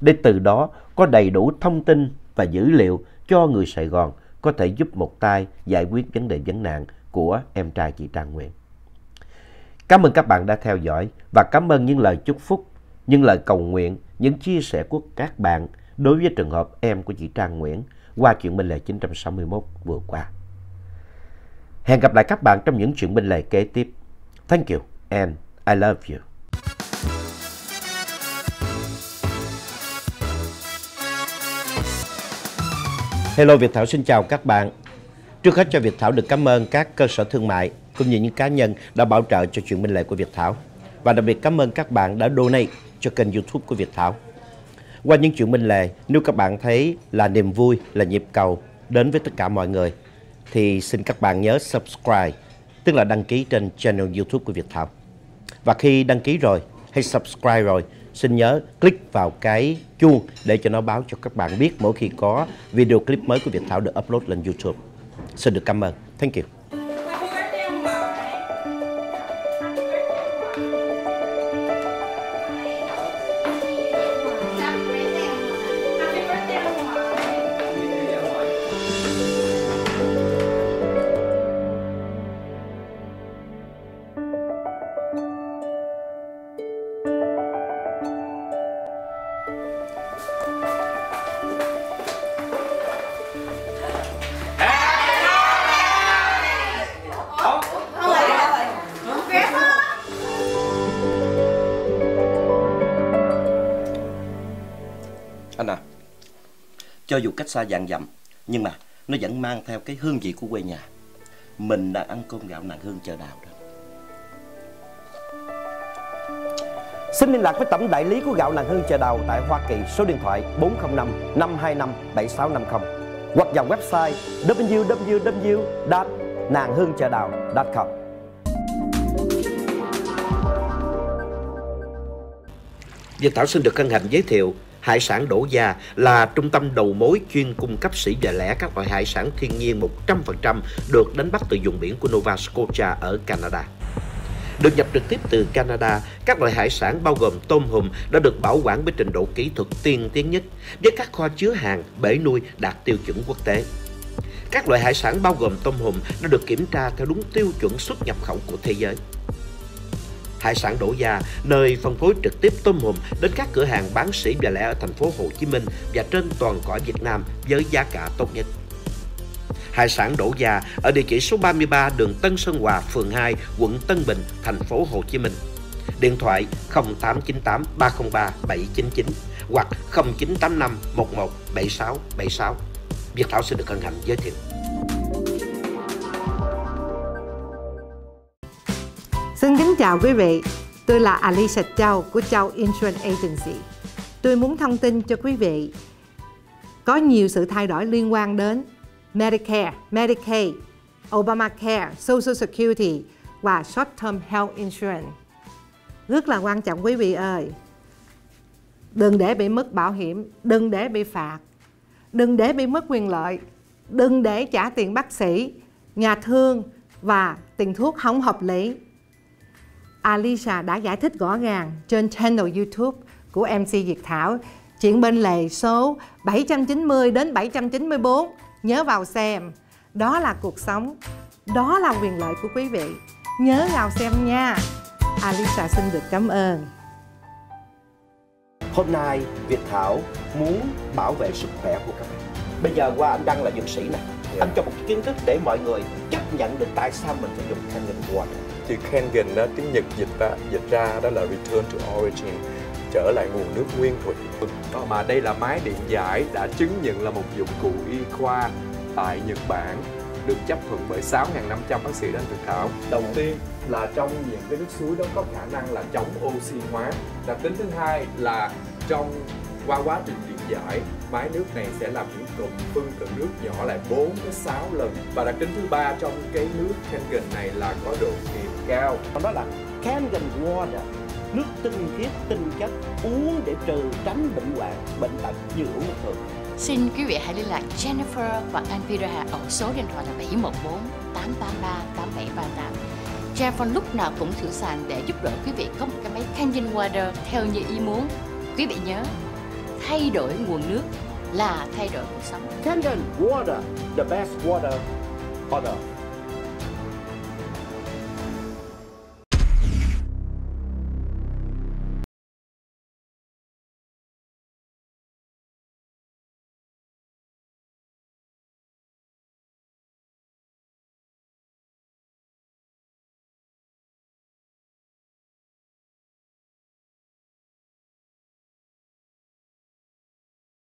để từ đó có đầy đủ thông tin và dữ liệu cho người Sài Gòn có thể giúp một tay giải quyết vấn đề vấn nạn của em trai chị Trang Nguyễn. Cảm ơn các bạn đã theo dõi và cảm ơn những lời chúc phúc, những lời cầu nguyện, những chia sẻ của các bạn đối với trường hợp em của chị Trang Nguyễn qua chuyện Minh Lệ 961 vừa qua. Hẹn gặp lại các bạn trong những chuyện Minh Lệ kế tiếp. Thank you and I love you. Hello Việt Thảo xin chào các bạn. Trước hết cho Việt Thảo được cảm ơn các cơ sở thương mại cũng như những cá nhân đã bảo trợ cho chuyện minh lệ của Việt Thảo. Và đặc biệt cảm ơn các bạn đã donate cho kênh youtube của Việt Thảo. Qua những chuyện minh lệ, nếu các bạn thấy là niềm vui, là nhịp cầu đến với tất cả mọi người, thì xin các bạn nhớ subscribe, tức là đăng ký trên channel youtube của Việt Thảo. Và khi đăng ký rồi, hay subscribe rồi, xin nhớ click vào cái chuông để cho nó báo cho các bạn biết mỗi khi có video clip mới của Việt Thảo được upload lên YouTube. Xin được cảm ơn. Thank you. cách xa dạng dặm nhưng mà nó vẫn mang theo cái hương vị của quê nhà mình đã ăn cơm gạo nàng hương chợ đào đó Xin liên lạc với tổng đại lý của gạo nàng hương chợ đào tại Hoa Kỳ số điện thoại 405 525 7650 hoặc vào website www.nanghương.com. Dân Thảo xin được hân hạnh giới thiệu Hải sản Đỗ Gia là trung tâm đầu mối chuyên cung cấp sỉ và lẻ các loại hải sản thiên nhiên 100% được đánh bắt từ vùng biển của Nova Scotia ở Canada. Được nhập trực tiếp từ Canada, các loại hải sản bao gồm tôm hùm đã được bảo quản với trình độ kỹ thuật tiên tiến nhất với các kho chứa hàng, bể nuôi đạt tiêu chuẩn quốc tế. Các loại hải sản bao gồm tôm hùm đã được kiểm tra theo đúng tiêu chuẩn xuất nhập khẩu của thế giới hải sản đổ già, nơi phân phối trực tiếp tôm hùm đến các cửa hàng bán sỉ và lẻ ở thành phố Hồ Chí Minh và trên toàn cõi Việt Nam với giá cả tốt nhất hải sản đổ già ở địa chỉ số 33 đường Tân Sơn Hòa, phường 2, quận Tân Bình, thành phố Hồ Chí Minh. Điện thoại 0898 303 799 hoặc 0985 11 76 76. Việt Thảo xin được hân hạnh giới thiệu. Xin kính chào quý vị, tôi là Alicia Châu của Châu Insurance Agency. Tôi muốn thông tin cho quý vị có nhiều sự thay đổi liên quan đến Medicare, Medicaid, Obamacare, Social Security và Short Term Health Insurance. Rất là quan trọng quý vị ơi. Đừng để bị mất bảo hiểm, đừng để bị phạt, đừng để bị mất quyền lợi, đừng để trả tiền bác sĩ, nhà thương và tiền thuốc không hợp lý Alisa đã giải thích rõ ràng trên channel YouTube của MC Việt Thảo chuyện bên lề số 790 đến 794 nhớ vào xem đó là cuộc sống đó là quyền lợi của quý vị nhớ vào xem nha Alisa xin được cảm ơn hôm nay Việt Thảo muốn bảo vệ sức khỏe của các bạn bây giờ qua anh đăng là dược sĩ này dạ. anh cho một kiến thức để mọi người chấp nhận được tại sao mình phải dùng thanh nghìn water chữ Kangen đó tiếng Nhật dịch ra, dịch ra đó là return to origin trở lại nguồn nước nguyên thủy ờ, mà đây là máy điện giải đã chứng nhận là một dụng cụ y khoa tại Nhật Bản được chấp thuận bởi 6.500 bác sĩ đang thực thảo đầu tiên là trong những cái nước suối đó có khả năng là chống oxy hóa đặc tính thứ hai là trong qua quá trình điện giải máy nước này sẽ làm những cụm phân tử nước nhỏ lại 4 đến 6 lần và đặc tính thứ ba trong cái nước Kangen này là có độ kiềm cao đó là Kangen water nước tinh khiết tinh chất uống để trừ tránh bệnh hoạn bệnh tật như uống nước thường Xin quý vị hãy liên lạc Jennifer và Elvira ở số điện thoại là 714 883 8738. Jennifer lúc nào cũng sẵn sàng để giúp đỡ quý vị có một cái máy Canyon Water theo như ý muốn. Quý vị nhớ, thay đổi nguồn nước là thay đổi cuộc sống. Canyon Water, the best water on earth.